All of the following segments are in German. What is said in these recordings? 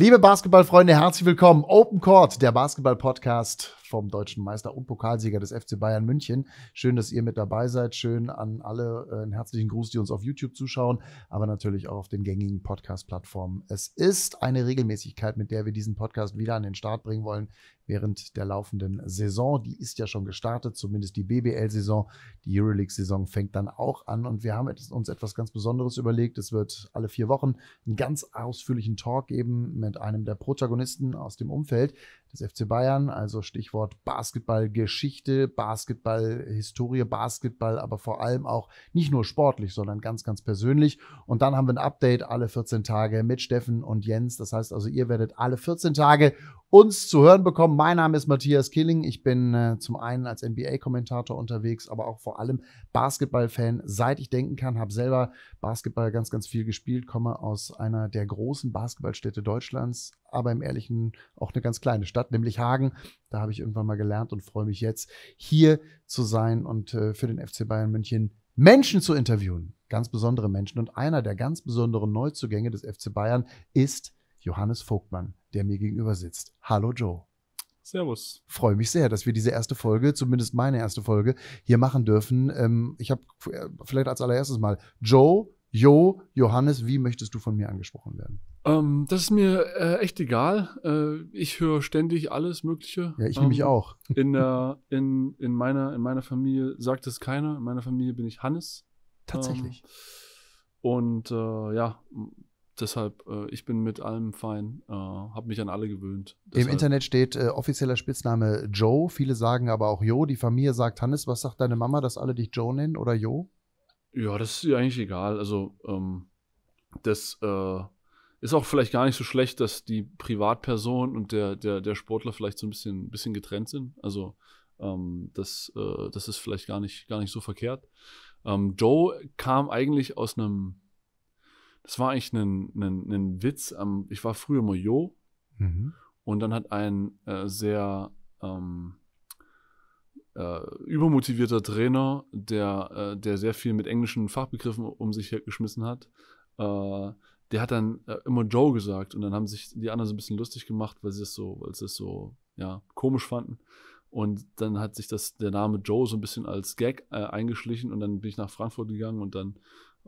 Liebe Basketballfreunde, herzlich willkommen. Open Court, der Basketball-Podcast vom deutschen Meister und Pokalsieger des FC Bayern München. Schön, dass ihr mit dabei seid. Schön an alle äh, einen herzlichen Gruß, die uns auf YouTube zuschauen, aber natürlich auch auf den gängigen Podcast-Plattformen. Es ist eine Regelmäßigkeit, mit der wir diesen Podcast wieder an den Start bringen wollen während der laufenden Saison. Die ist ja schon gestartet, zumindest die BBL-Saison. Die Euroleague-Saison fängt dann auch an und wir haben uns etwas ganz Besonderes überlegt. Es wird alle vier Wochen einen ganz ausführlichen Talk geben mit einem der Protagonisten aus dem Umfeld des FC Bayern. Also Stichwort Basketballgeschichte, Basketballhistorie, Basketball, aber vor allem auch nicht nur sportlich, sondern ganz, ganz persönlich. Und dann haben wir ein Update alle 14 Tage mit Steffen und Jens. Das heißt also, ihr werdet alle 14 Tage uns zu hören bekommen. Mein Name ist Matthias Killing. Ich bin äh, zum einen als NBA-Kommentator unterwegs, aber auch vor allem Basketball-Fan, seit ich denken kann. Habe selber Basketball ganz, ganz viel gespielt, komme aus einer der großen Basketballstädte Deutschlands, aber im Ehrlichen auch eine ganz kleine Stadt, nämlich Hagen. Da habe ich irgendwann mal gelernt und freue mich jetzt, hier zu sein und äh, für den FC Bayern München Menschen zu interviewen. Ganz besondere Menschen. Und einer der ganz besonderen Neuzugänge des FC Bayern ist Johannes Vogtmann, der mir gegenüber sitzt. Hallo Joe. Servus. Freue mich sehr, dass wir diese erste Folge, zumindest meine erste Folge, hier machen dürfen. Ähm, ich habe äh, vielleicht als allererstes mal Joe, Jo, Johannes, wie möchtest du von mir angesprochen werden? Ähm, das ist mir äh, echt egal. Äh, ich höre ständig alles Mögliche. Ja, ich nehme mich ähm, auch. in, der, äh, in, in, meiner, in meiner Familie sagt es keiner. In meiner Familie bin ich Hannes. Tatsächlich. Ähm, und äh, ja, deshalb, äh, ich bin mit allem fein, äh, habe mich an alle gewöhnt. Deshalb. Im Internet steht äh, offizieller Spitzname Joe, viele sagen aber auch Jo. Die Familie sagt Hannes, was sagt deine Mama, dass alle dich Joe nennen oder Jo? Ja, das ist ihr eigentlich egal. Also, ähm, das äh, ist auch vielleicht gar nicht so schlecht, dass die Privatperson und der, der, der Sportler vielleicht so ein bisschen, bisschen getrennt sind. Also, ähm, das, äh, das ist vielleicht gar nicht, gar nicht so verkehrt. Ähm, Joe kam eigentlich aus einem das war eigentlich ein, ein, ein Witz. Am, ich war früher mal Jo mhm. und dann hat ein äh, sehr ähm, äh, übermotivierter Trainer, der, äh, der sehr viel mit englischen Fachbegriffen um sich geschmissen hat, äh, der hat dann äh, immer Joe gesagt und dann haben sich die anderen so ein bisschen lustig gemacht, weil sie es so, weil sie es so ja, komisch fanden. Und dann hat sich das, der Name Joe so ein bisschen als Gag äh, eingeschlichen und dann bin ich nach Frankfurt gegangen und dann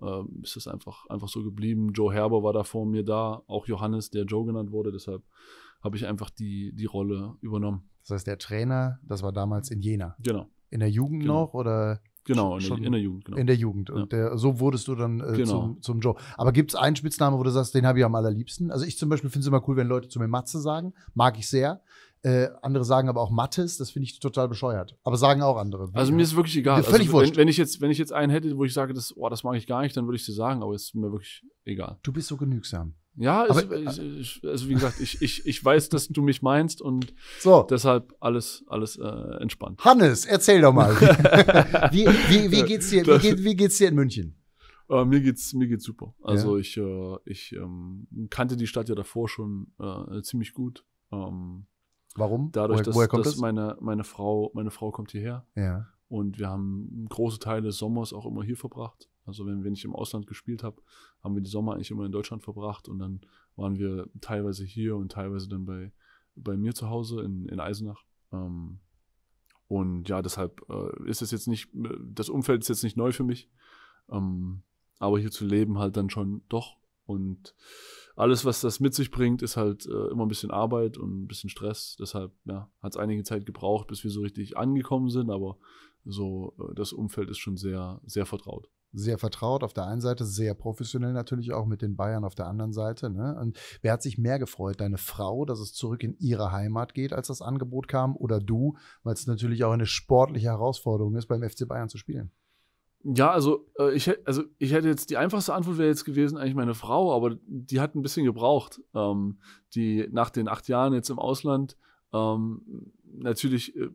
ähm, ist es einfach, einfach so geblieben. Joe Herber war da vor mir da, auch Johannes, der Joe genannt wurde, deshalb habe ich einfach die, die Rolle übernommen. Das heißt, der Trainer, das war damals in Jena. Genau. In der Jugend genau. noch oder? Genau, in, in, der Jugend. Genau. In der Jugend. Und ja. der, so wurdest du dann äh, genau. zum, zum Joe. Aber gibt es einen Spitznamen, wo du sagst, den habe ich am allerliebsten? Also ich zum Beispiel finde es immer cool, wenn Leute zu mir Matze sagen. Mag ich sehr. Äh, andere sagen aber auch Mattes, das finde ich total bescheuert. Aber sagen auch andere. Also mir ist wirklich egal. völlig also, wurscht. Wenn, wenn, ich jetzt, wenn ich jetzt einen hätte, wo ich sage, das, oh, das mag ich gar nicht, dann würde ich dir sagen, aber es ist mir wirklich egal. Du bist so genügsam. Ja, aber, äh, es, ich, also wie gesagt, ich, ich, ich weiß, dass du mich meinst und so. deshalb alles, alles äh, entspannt. Hannes, erzähl doch mal. wie, wie, wie, geht's dir, wie, geht, wie geht's dir in München? Äh, mir geht's mir geht's super. Also ja. ich äh, ich ähm, kannte die Stadt ja davor schon äh, ziemlich gut. Ähm, Warum? Dadurch, woher, woher dass, dass meine, meine, Frau, meine Frau kommt hierher. Ja. Und wir haben große Teile des Sommers auch immer hier verbracht. Also wenn wir nicht im Ausland gespielt habe, haben wir die Sommer eigentlich immer in Deutschland verbracht und dann waren wir teilweise hier und teilweise dann bei, bei mir zu Hause in, in Eisenach. Ähm, und ja, deshalb äh, ist es jetzt nicht, äh, das Umfeld ist jetzt nicht neu für mich. Ähm, aber hier zu leben halt dann schon doch und alles, was das mit sich bringt, ist halt äh, immer ein bisschen Arbeit und ein bisschen Stress. Deshalb ja, hat es einige Zeit gebraucht, bis wir so richtig angekommen sind. Aber so äh, das Umfeld ist schon sehr, sehr vertraut. Sehr vertraut auf der einen Seite, sehr professionell natürlich auch mit den Bayern auf der anderen Seite. Ne? Und wer hat sich mehr gefreut? Deine Frau, dass es zurück in ihre Heimat geht, als das Angebot kam? Oder du, weil es natürlich auch eine sportliche Herausforderung ist, beim FC Bayern zu spielen? Ja, also, äh, ich, also ich hätte jetzt, die einfachste Antwort wäre jetzt gewesen, eigentlich meine Frau, aber die hat ein bisschen gebraucht, ähm, die nach den acht Jahren jetzt im Ausland. Ähm, natürlich äh,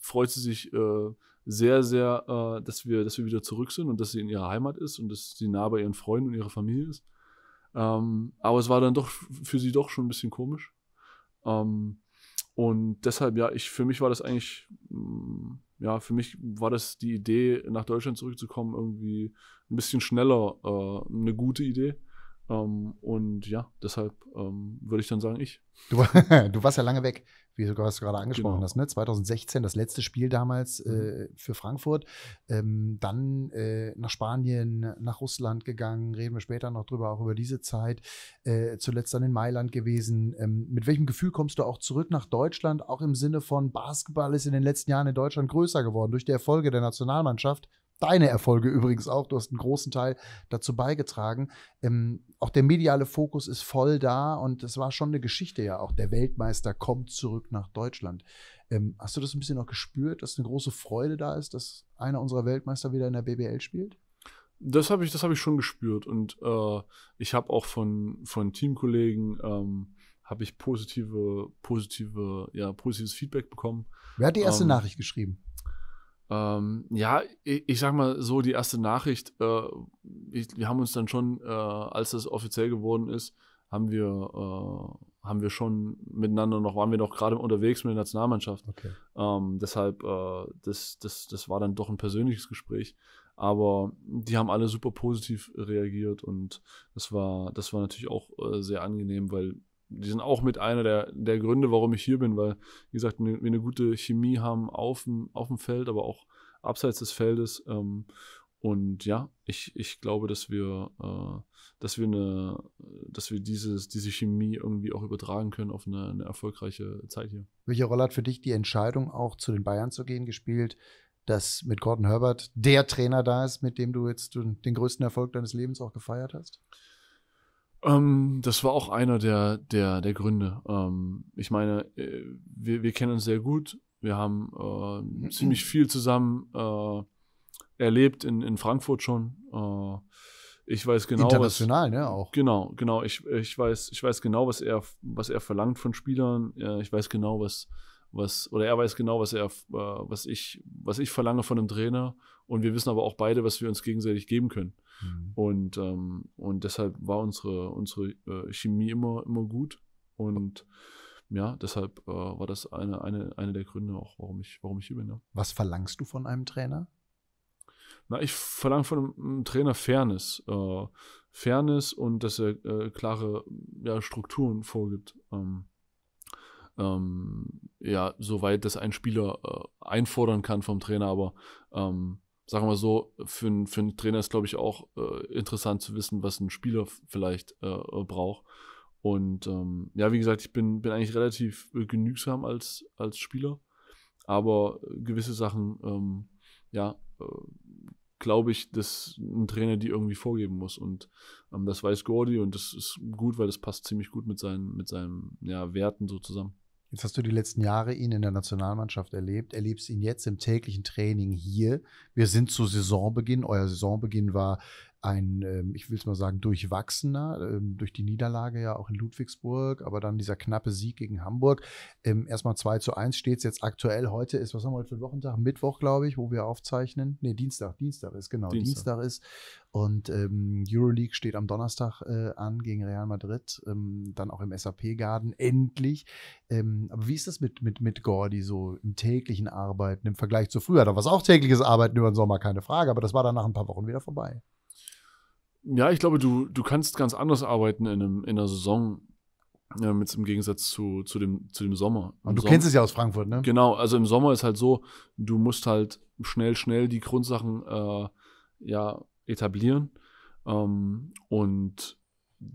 freut sie sich äh, sehr, sehr, äh, dass, wir, dass wir wieder zurück sind und dass sie in ihrer Heimat ist und dass sie nah bei ihren Freunden und ihrer Familie ist. Ähm, aber es war dann doch für sie doch schon ein bisschen komisch. Ähm, und deshalb, ja, ich, für mich war das eigentlich mh, mm, ja, für mich war das die Idee, nach Deutschland zurückzukommen, irgendwie ein bisschen schneller äh, eine gute Idee. Ähm, und ja, deshalb ähm, würde ich dann sagen, ich. Du, du warst ja lange weg wie du es gerade angesprochen genau. hast, ne? 2016 das letzte Spiel damals äh, mhm. für Frankfurt, ähm, dann äh, nach Spanien, nach Russland gegangen, reden wir später noch drüber, auch über diese Zeit, äh, zuletzt dann in Mailand gewesen. Ähm, mit welchem Gefühl kommst du auch zurück nach Deutschland, auch im Sinne von Basketball ist in den letzten Jahren in Deutschland größer geworden durch die Erfolge der Nationalmannschaft? deine Erfolge übrigens auch. Du hast einen großen Teil dazu beigetragen. Ähm, auch der mediale Fokus ist voll da und es war schon eine Geschichte ja auch. Der Weltmeister kommt zurück nach Deutschland. Ähm, hast du das ein bisschen noch gespürt, dass eine große Freude da ist, dass einer unserer Weltmeister wieder in der BBL spielt? Das habe ich, hab ich schon gespürt und äh, ich habe auch von, von Teamkollegen ähm, habe ich positive, positive, ja, positives Feedback bekommen. Wer hat die erste ähm, Nachricht geschrieben? Ähm, ja, ich, ich, sag mal so, die erste Nachricht, äh, ich, wir haben uns dann schon, äh, als das offiziell geworden ist, haben wir, äh, haben wir schon miteinander noch, waren wir noch gerade unterwegs mit der Nationalmannschaft. Okay. Ähm, deshalb, äh, das, das, das war dann doch ein persönliches Gespräch. Aber die haben alle super positiv reagiert und das war, das war natürlich auch äh, sehr angenehm, weil die sind auch mit einer der, der Gründe, warum ich hier bin, weil, wie gesagt, wir eine gute Chemie haben auf dem, auf dem Feld, aber auch abseits des Feldes. Ähm, und ja, ich, ich glaube, dass wir, äh, dass wir eine, dass wir dieses, diese Chemie irgendwie auch übertragen können auf eine, eine erfolgreiche Zeit hier. Welche Rolle hat für dich die Entscheidung, auch zu den Bayern zu gehen, gespielt? dass mit Gordon Herbert der Trainer da ist, mit dem du jetzt den größten Erfolg deines Lebens auch gefeiert hast? Ähm, das war auch einer der, der, der Gründe. Ähm, ich meine, äh, wir, wir kennen uns sehr gut. Wir haben äh, ziemlich mhm. viel zusammen äh, erlebt in, in Frankfurt schon. Äh, ich weiß genau. International, was, ne? Auch. Genau, genau. Ich, ich, weiß, ich weiß genau, was er, was er verlangt von Spielern. ich weiß genau, was, was, oder er weiß genau, was er, äh, was ich, was ich verlange von einem Trainer. Und wir wissen aber auch beide, was wir uns gegenseitig geben können. Mhm. Und, ähm, und deshalb war unsere, unsere äh, Chemie immer, immer gut. Und ja, deshalb äh, war das eine, eine, eine der Gründe auch, warum ich, warum ich hier bin. Ja. Was verlangst du von einem Trainer? Na, ich verlange von einem Trainer Fairness. Äh, Fairness und dass er äh, klare ja, Strukturen vorgibt. Ähm, ähm, ja, soweit das ein Spieler äh, einfordern kann vom Trainer, aber ähm, sagen wir so, für, einen, für einen Trainer ist, glaube ich, auch äh, interessant zu wissen, was ein Spieler vielleicht äh, äh, braucht. Und ähm, ja, wie gesagt, ich bin, bin eigentlich relativ äh, genügsam als, als Spieler, aber gewisse Sachen, ähm, ja, äh, glaube ich, dass ein Trainer die irgendwie vorgeben muss. Und ähm, das weiß Gordy und das ist gut, weil das passt ziemlich gut mit seinen, mit seinen ja, Werten so zusammen. Jetzt hast du die letzten Jahre ihn in der Nationalmannschaft erlebt, erlebst ihn jetzt im täglichen Training hier. Wir sind zu Saisonbeginn. Euer Saisonbeginn war ein, ähm, ich will es mal sagen, durchwachsener, ähm, durch die Niederlage ja auch in Ludwigsburg, aber dann dieser knappe Sieg gegen Hamburg. Ähm, erstmal 2 zu 1 steht es jetzt aktuell. Heute ist, was haben wir heute für einen Wochentag? Mittwoch, glaube ich, wo wir aufzeichnen. Nee, Dienstag, Dienstag ist, genau. Dienstag, Dienstag ist. Und ähm, Euroleague steht am Donnerstag äh, an gegen Real Madrid, ähm, dann auch im SAP-Garden, endlich. Ähm, aber wie ist das mit, mit, mit Gordy so im täglichen Arbeiten im Vergleich zu früher? Da war es auch tägliches Arbeiten über den Sommer, keine Frage, aber das war dann nach ein paar Wochen wieder vorbei ja, ich glaube, du, du kannst ganz anders arbeiten in, einem, in einer Saison. Ja, mit, Im Gegensatz zu, zu, dem, zu dem Sommer. Und du Sommer, kennst es ja aus Frankfurt, ne? Genau, also im Sommer ist halt so, du musst halt schnell, schnell die Grundsachen äh, ja, etablieren. Ähm, und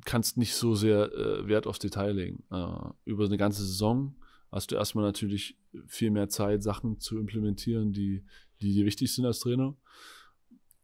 kannst nicht so sehr äh, Wert aufs Detail legen. Äh, über eine ganze Saison hast du erstmal natürlich viel mehr Zeit, Sachen zu implementieren, die, die dir wichtig sind als Trainer.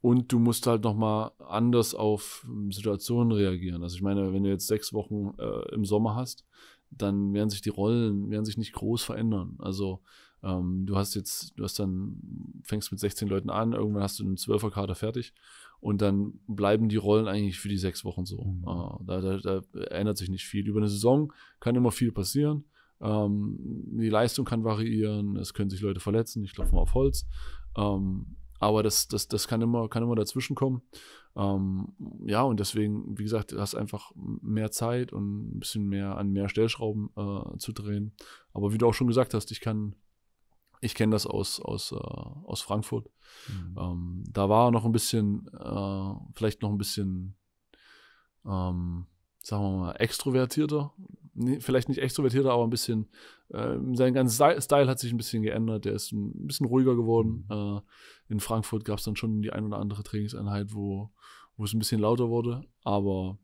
Und du musst halt nochmal anders auf hm, Situationen reagieren. Also ich meine, wenn du jetzt sechs Wochen äh, im Sommer hast, dann werden sich die Rollen, werden sich nicht groß verändern. Also ähm, du hast jetzt, du hast dann, fängst mit 16 Leuten an, irgendwann hast du einen Zwölferkater fertig und dann bleiben die Rollen eigentlich für die sechs Wochen so. Mhm. Ah, da, da, da, ändert sich nicht viel. Über eine Saison kann immer viel passieren. Ähm, die Leistung kann variieren, es können sich Leute verletzen, ich klopfe mal auf Holz. Ähm, aber das, das, das kann immer, kann immer dazwischen kommen. Ähm, ja, und deswegen, wie gesagt, hast einfach mehr Zeit und ein bisschen mehr an mehr Stellschrauben äh, zu drehen. Aber wie du auch schon gesagt hast, ich kann, ich kenne das aus, aus, äh, aus Frankfurt. Mhm. Ähm, da war noch ein bisschen, äh, vielleicht noch ein bisschen, ähm, sagen wir mal, extrovertierter, vielleicht nicht extrovertierter, aber ein bisschen, äh, sein ganzes Style hat sich ein bisschen geändert. Der ist ein bisschen ruhiger geworden. Mhm. Äh, in Frankfurt gab es dann schon die ein oder andere Trainingseinheit, wo, wo es ein bisschen lauter wurde. Aber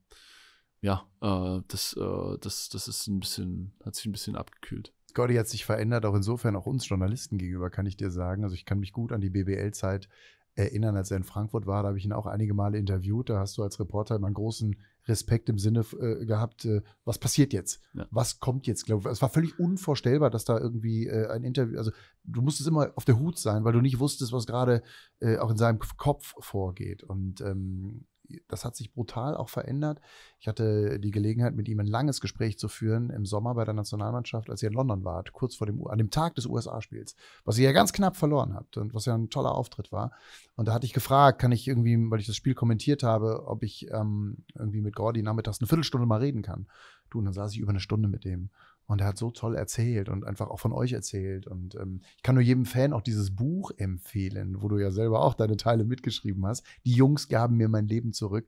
ja, äh, das, äh, das, das ist ein bisschen, hat sich ein bisschen abgekühlt. Scotty hat sich verändert, auch insofern auch uns Journalisten gegenüber, kann ich dir sagen. Also ich kann mich gut an die BBL-Zeit erinnern, als er in Frankfurt war, da habe ich ihn auch einige Male interviewt. Da hast du als Reporter immer einen großen Respekt im Sinne äh, gehabt, äh, was passiert jetzt? Ja. Was kommt jetzt? Glaub, es war völlig unvorstellbar, dass da irgendwie äh, ein Interview, also du musstest immer auf der Hut sein, weil du nicht wusstest, was gerade äh, auch in seinem Kopf vorgeht. Und ähm, das hat sich brutal auch verändert. Ich hatte die Gelegenheit, mit ihm ein langes Gespräch zu führen im Sommer bei der Nationalmannschaft, als ihr in London wart, kurz vor dem, an dem Tag des USA-Spiels, was ihr ja ganz knapp verloren habt und was ja ein toller Auftritt war. Und da hatte ich gefragt, kann ich irgendwie, weil ich das Spiel kommentiert habe, ob ich ähm, irgendwie mit Gordy nachmittags eine Viertelstunde mal reden kann. Du, und dann saß ich über eine Stunde mit dem und er hat so toll erzählt und einfach auch von euch erzählt. Und ähm, ich kann nur jedem Fan auch dieses Buch empfehlen, wo du ja selber auch deine Teile mitgeschrieben hast. Die Jungs gaben mir mein Leben zurück.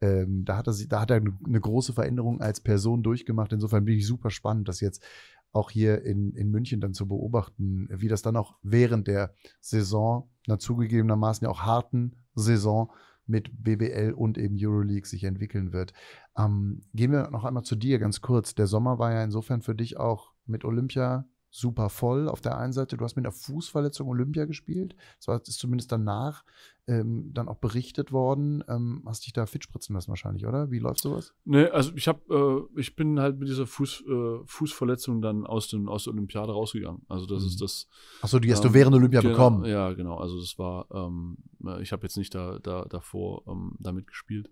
Ähm, da, hat er, da hat er eine große Veränderung als Person durchgemacht. Insofern bin ich super spannend, das jetzt auch hier in, in München dann zu beobachten, wie das dann auch während der Saison, na zugegebenermaßen ja auch harten Saison, mit BWL und eben Euroleague sich entwickeln wird. Ähm, gehen wir noch einmal zu dir ganz kurz. Der Sommer war ja insofern für dich auch mit Olympia super voll. Auf der einen Seite, du hast mit einer Fußverletzung Olympia gespielt. Das ist zumindest danach ähm, dann auch berichtet worden. Ähm, hast dich da fit spritzen lassen wahrscheinlich, oder? Wie läuft sowas? Nee, also ich habe, äh, ich bin halt mit dieser Fuß, äh, Fußverletzung dann aus, den, aus der Olympiade rausgegangen. Also das mhm. ist das. Achso, die hast ähm, du während Olympia genau, bekommen. Ja, genau. Also das war, ähm, äh, ich habe jetzt nicht da, da, davor ähm, damit gespielt.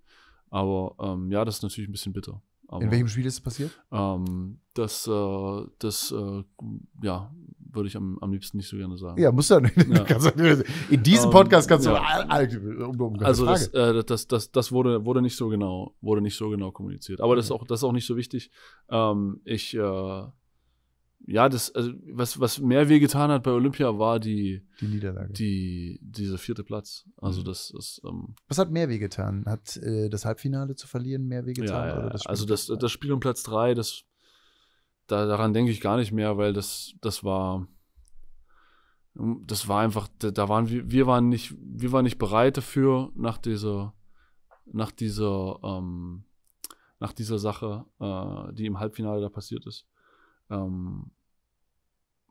Aber ähm, ja, das ist natürlich ein bisschen bitter. Aber, In welchem Spiel ist es passiert? Ähm, das äh, das äh, ja, würde ich am, am liebsten nicht so gerne sagen. Ja, muss ja nicht. Ja. In diesem ähm, Podcast kannst du ja. all, all, um, um, Also das, äh, das, das, das wurde, wurde nicht so genau, wurde nicht so genau kommuniziert. Aber das ist auch, das ist auch nicht so wichtig. Ähm, ich äh, ja, das, also was, was mehr getan hat bei Olympia, war die, die Niederlage. Die, dieser vierte Platz. Also mhm. das ist. Ähm, was hat mehr weh getan? Hat äh, das Halbfinale zu verlieren mehr wehgetan? Ja, ja, das also das, das Spiel um Platz drei, das da, daran denke ich gar nicht mehr, weil das, das war. Ähm, das war einfach, da waren wir, wir waren nicht, wir waren nicht bereit dafür, nach dieser, nach dieser, ähm, nach dieser Sache, äh, die im Halbfinale da passiert ist. Ähm,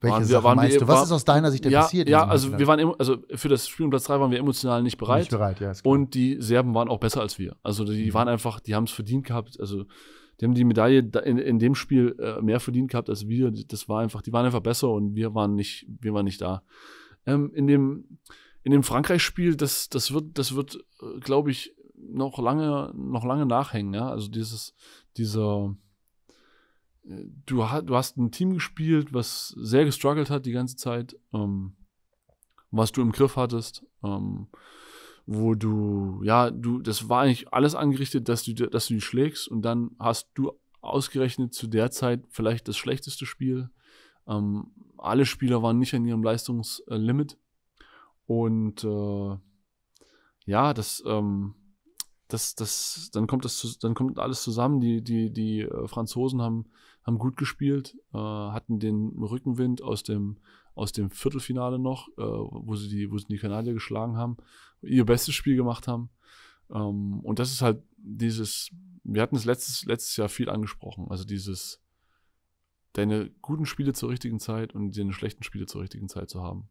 welche waren wir, waren meinst wir, du? Was war, ist aus deiner Sicht ja, passiert? Ja, also Moment? wir waren also für das Spiel um Platz 3 waren wir emotional nicht bereit. Nicht bereit, ja. Und die Serben waren auch besser als wir. Also die mhm. waren einfach, die haben es verdient gehabt. Also die haben die Medaille in, in dem Spiel äh, mehr verdient gehabt als wir. Das war einfach, die waren einfach besser und wir waren nicht, wir waren nicht da. Ähm, in dem in dem Frankreich-Spiel, das, das wird, das wird, äh, glaube ich, noch lange, noch lange nachhängen. Ja? Also dieses, dieser du, du hast ein Team gespielt, was sehr gestruggelt hat die ganze Zeit, ähm, was du im Griff hattest, ähm, wo du, ja, du, das war eigentlich alles angerichtet, dass du, dass du die schlägst und dann hast du ausgerechnet zu der Zeit vielleicht das schlechteste Spiel. Ähm, alle Spieler waren nicht an ihrem Leistungslimit und äh, ja, das, ähm, das, das, dann kommt das, dann kommt alles zusammen. Die, die, die äh, Franzosen haben haben gut gespielt, äh, hatten den Rückenwind aus dem, aus dem Viertelfinale noch, äh, wo, sie die, wo sie die Kanadier geschlagen haben, ihr bestes Spiel gemacht haben. Ähm, und das ist halt dieses, wir hatten es letztes, letztes Jahr viel angesprochen, also dieses, deine guten Spiele zur richtigen Zeit und deine schlechten Spiele zur richtigen Zeit zu haben.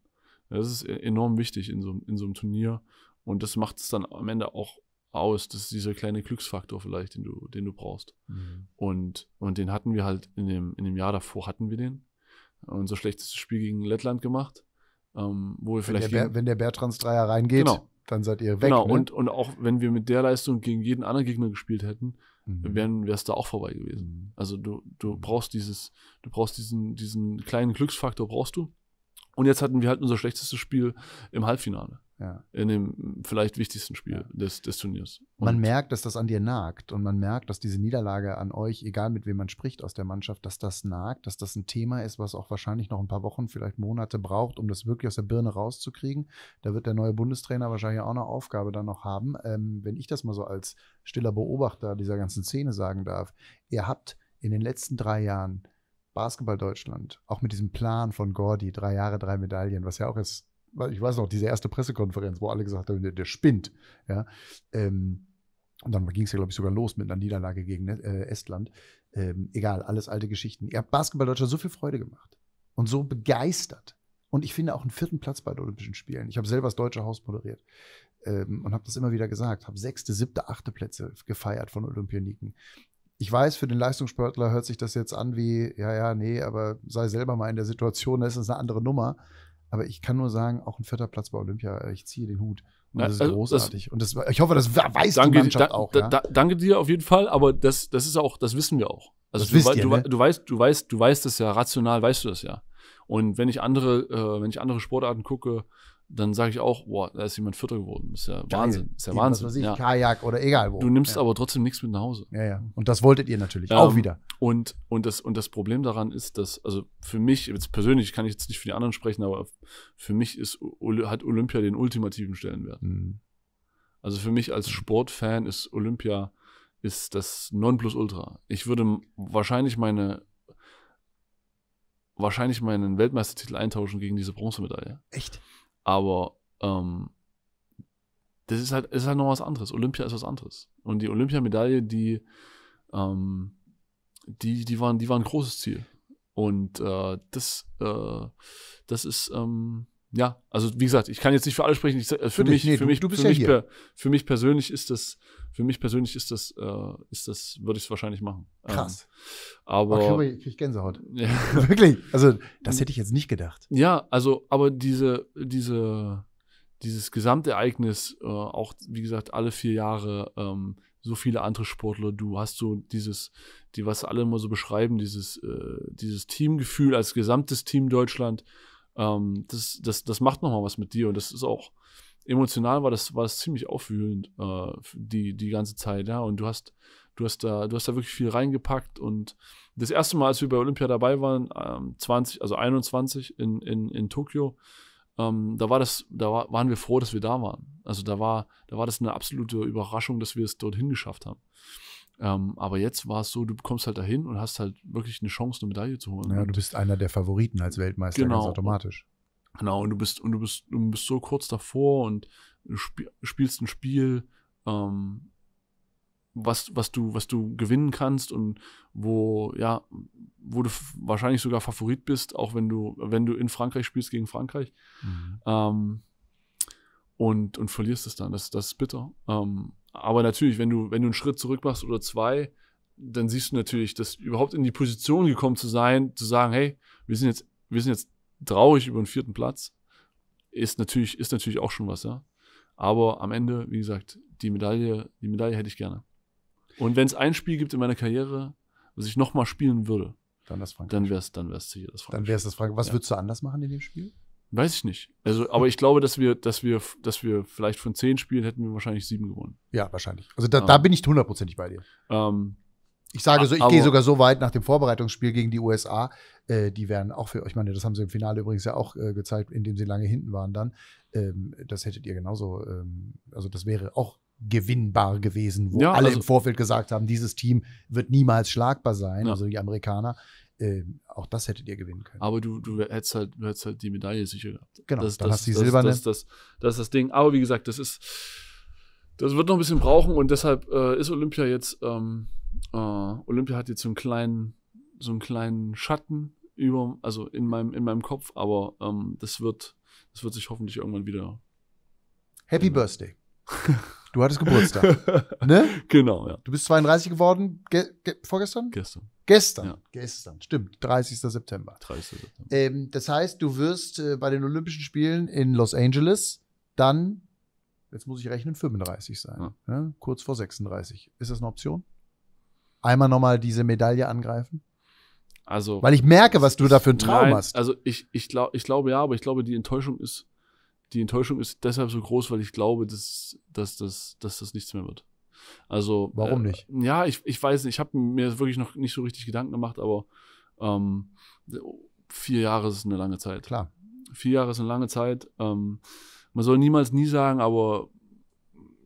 Das ist e-, enorm wichtig in so, in so einem Turnier und das macht es dann am Ende auch aus. Das ist dieser kleine Glücksfaktor vielleicht, den du, den du brauchst. Mhm. Und, und den hatten wir halt in dem, in dem Jahr davor hatten wir den. Unser schlechtestes Spiel gegen Lettland gemacht. Ähm, wo wir wenn vielleicht. Der gegen, wenn der Bertrands Dreier reingeht, genau. dann seid ihr weg. Genau, ne? und, und auch wenn wir mit der Leistung gegen jeden anderen Gegner gespielt hätten, mhm. wäre es da auch vorbei gewesen. Mhm. Also du, du mhm. brauchst dieses, du brauchst diesen, diesen kleinen Glücksfaktor brauchst du. Und jetzt hatten wir halt unser schlechtestes Spiel im Halbfinale. Ja. In dem vielleicht wichtigsten Spiel ja. des, des Turniers. Und man merkt, dass das an dir nagt und man merkt, dass diese Niederlage an euch, egal mit wem man spricht aus der Mannschaft, dass das nagt, dass das ein Thema ist, was auch wahrscheinlich noch ein paar Wochen, vielleicht Monate braucht, um das wirklich aus der Birne rauszukriegen. Da wird der neue Bundestrainer wahrscheinlich auch eine Aufgabe dann noch haben. Ähm, wenn ich das mal so als stiller Beobachter dieser ganzen Szene sagen darf, ihr habt in den letzten drei Jahren Basketball Deutschland, auch mit diesem Plan von Gordy, drei Jahre, drei Medaillen, was ja auch ist ich weiß noch, diese erste Pressekonferenz, wo alle gesagt haben, der, der spinnt. Ja? Ähm, und dann ging es ja, glaube ich, sogar los mit einer Niederlage gegen äh, Estland. Ähm, egal, alles alte Geschichten. Ihr habt Basketball Deutschland so viel Freude gemacht und so begeistert. Und ich finde auch einen vierten Platz bei den Olympischen Spielen. Ich habe selber das Deutsche Haus moderiert ähm, und habe das immer wieder gesagt. Habe sechste, siebte, achte Plätze gefeiert von Olympioniken. Ich weiß, für den Leistungssportler hört sich das jetzt an wie, ja, ja, nee, aber sei selber mal in der Situation, da ist es eine andere Nummer. Aber ich kann nur sagen, auch ein vierter Platz bei Olympia, äh, ich ziehe den Hut. Und das ist also, großartig. Das, und das, ich hoffe, das weiß danke, die Mannschaft da, auch. ja? da, danke dir auf jeden Fall, aber das, das ist auch, das wissen wir auch. Also du, ihr, du, ne? du, weißt, du weißt, du weißt es ja, rational weißt du das ja. Und wenn ich andere, äh, wenn ich andere Sportarten gucke, dann sage ich auch, boah, da ist jemand Vierter geworden. Das Ist ja Wahnsinn. Das Ist ja Eben, Wahnsinn. Was weiß ich, ja. Kajak oder egal wo. Du nimmst ja. aber trotzdem nichts mit nach Hause. Ja, ja. Und das wolltet ihr natürlich ähm, auch wieder. Und, und, das, und das Problem daran ist, dass, also für mich, jetzt persönlich kann ich jetzt nicht für die anderen sprechen, aber für mich ist, hat Olympia den ultimativen Stellenwert. Mhm. Also für mich als Sportfan ist Olympia ist das Nonplusultra. Ich würde wahrscheinlich meine wahrscheinlich meinen Weltmeistertitel eintauschen gegen diese Bronzemedaille. Echt? Aber ähm, das ist halt, ist halt noch was anderes. Olympia ist was anderes. Und die Olympiamedaille, die, ähm, die, die, waren, die waren ein großes Ziel. Und äh, das, äh, das ist, ähm, ja, also wie gesagt, ich kann jetzt nicht für alle sprechen. Äh, für, mich, für, mich du für, ja mich für mich persönlich ist das, für mich persönlich ist das, äh, ist das, würde ich es wahrscheinlich machen. Ähm, Krass. Ähm, aber Ach, ich, glaube, ich Gänsehaut. Ja. Wirklich. Also das hätte ich jetzt nicht gedacht. Ja, also aber diese, diese, dieses Gesamtereignis, äh, auch wie gesagt alle vier Jahre. Ähm, so viele andere Sportler, du hast so dieses, die was alle immer so beschreiben, dieses, äh, dieses Teamgefühl als gesamtes Team Deutschland, ähm, das, das, das macht nochmal was mit dir und das ist auch emotional war das, war das ziemlich aufwühlend äh, die, die ganze Zeit, ja. Und du hast, du hast da, du hast da wirklich viel reingepackt und das erste Mal, als wir bei Olympia dabei waren, ähm, 20, also 21 in, in, in Tokio, ähm, da war das, da war, waren wir froh, dass wir da waren. Also da war, da war das eine absolute Überraschung, dass wir es dorthin geschafft haben. Ähm, aber jetzt war es so, du kommst halt dahin und hast halt wirklich eine Chance, eine Medaille zu holen. Ja, du bist einer der Favoriten als Weltmeister genau. ganz automatisch. Genau, und du bist, und du bist, du bist so kurz davor und spiel, spielst ein Spiel, ähm, was, was du, was du gewinnen kannst und wo, ja, wo du wahrscheinlich sogar Favorit bist, auch wenn du, wenn du in Frankreich spielst gegen Frankreich. Mhm. Ähm, und, und verlierst es dann. Das, das ist bitter. Ähm, aber natürlich, wenn du, wenn du einen Schritt zurück machst oder zwei, dann siehst du natürlich, dass überhaupt in die Position gekommen zu sein, zu sagen, hey, wir sind jetzt, wir sind jetzt traurig über den vierten Platz, ist natürlich, ist natürlich auch schon was, ja. Aber am Ende, wie gesagt, die Medaille, die Medaille hätte ich gerne. Und wenn es ein Spiel gibt in meiner Karriere, was ich nochmal spielen würde, dann, dann wäre es dann wär's sicher das Frankreich. Dann wäre es das Frankreich. Was ja. würdest du anders machen in dem Spiel? Weiß ich nicht. Also, aber ich glaube, dass wir, dass wir, dass wir vielleicht von zehn Spielen hätten wir wahrscheinlich sieben gewonnen. Ja, wahrscheinlich. Also da, ja. Ah. da bin ich hundertprozentig bei dir. Ähm, ich sage so, ich gehe sogar so weit nach dem Vorbereitungsspiel gegen die USA. Äh, die wären auch für euch, ich meine, das haben sie im Finale übrigens ja auch äh, gezeigt, indem sie lange hinten waren dann. Ähm, das hättet ihr genauso, ähm, also das wäre auch gewinnbar gewesen, wo ja, alle also, im Vorfeld gesagt haben, dieses Team wird niemals schlagbar sein, ja. also die Amerikaner. Ähm, auch das hättet ihr gewinnen können. Aber du, du, hättest, halt, du hättest halt die Medaille sicher gehabt. Genau, das, dann das, hast du die silberne. Das, das, das, ist das Ding. Aber wie gesagt, das ist, das wird noch ein bisschen brauchen und deshalb äh, ist Olympia jetzt, ähm, äh, Olympia hat jetzt so einen kleinen, so einen kleinen Schatten über, also in meinem, in meinem Kopf, aber ähm, das wird, das wird sich hoffentlich irgendwann wieder. Happy ändern. Birthday. Du hattest Geburtstag. ne? Genau, ja. Du bist 32 geworden, ge ge vorgestern? Gestern. Gestern, ja. gestern, stimmt, 30. September. 30. September. Ähm, das heißt, du wirst äh, bei den Olympischen Spielen in Los Angeles dann, jetzt muss ich rechnen, 35 sein, ja. Ja, ne? kurz vor 36. Ist das eine Option? Einmal nochmal diese Medaille angreifen? Also, Weil ich merke, was du da für ein Traum nein, hast. Also ich, ich, glaub, ich glaube ja, aber ich glaube, die Enttäuschung ist, die Enttäuschung ist deshalb so groß, weil ich glaube, dass, dass, dass, dass das nichts mehr wird. Also warum äh, nicht? ja, ich, ich weiß nicht. Ich habe mir wirklich noch nicht so richtig Gedanken gemacht, aber ähm, vier Jahre ist eine lange Zeit. Klar. Vier Jahre ist eine lange Zeit. Ähm, man soll niemals nie sagen, aber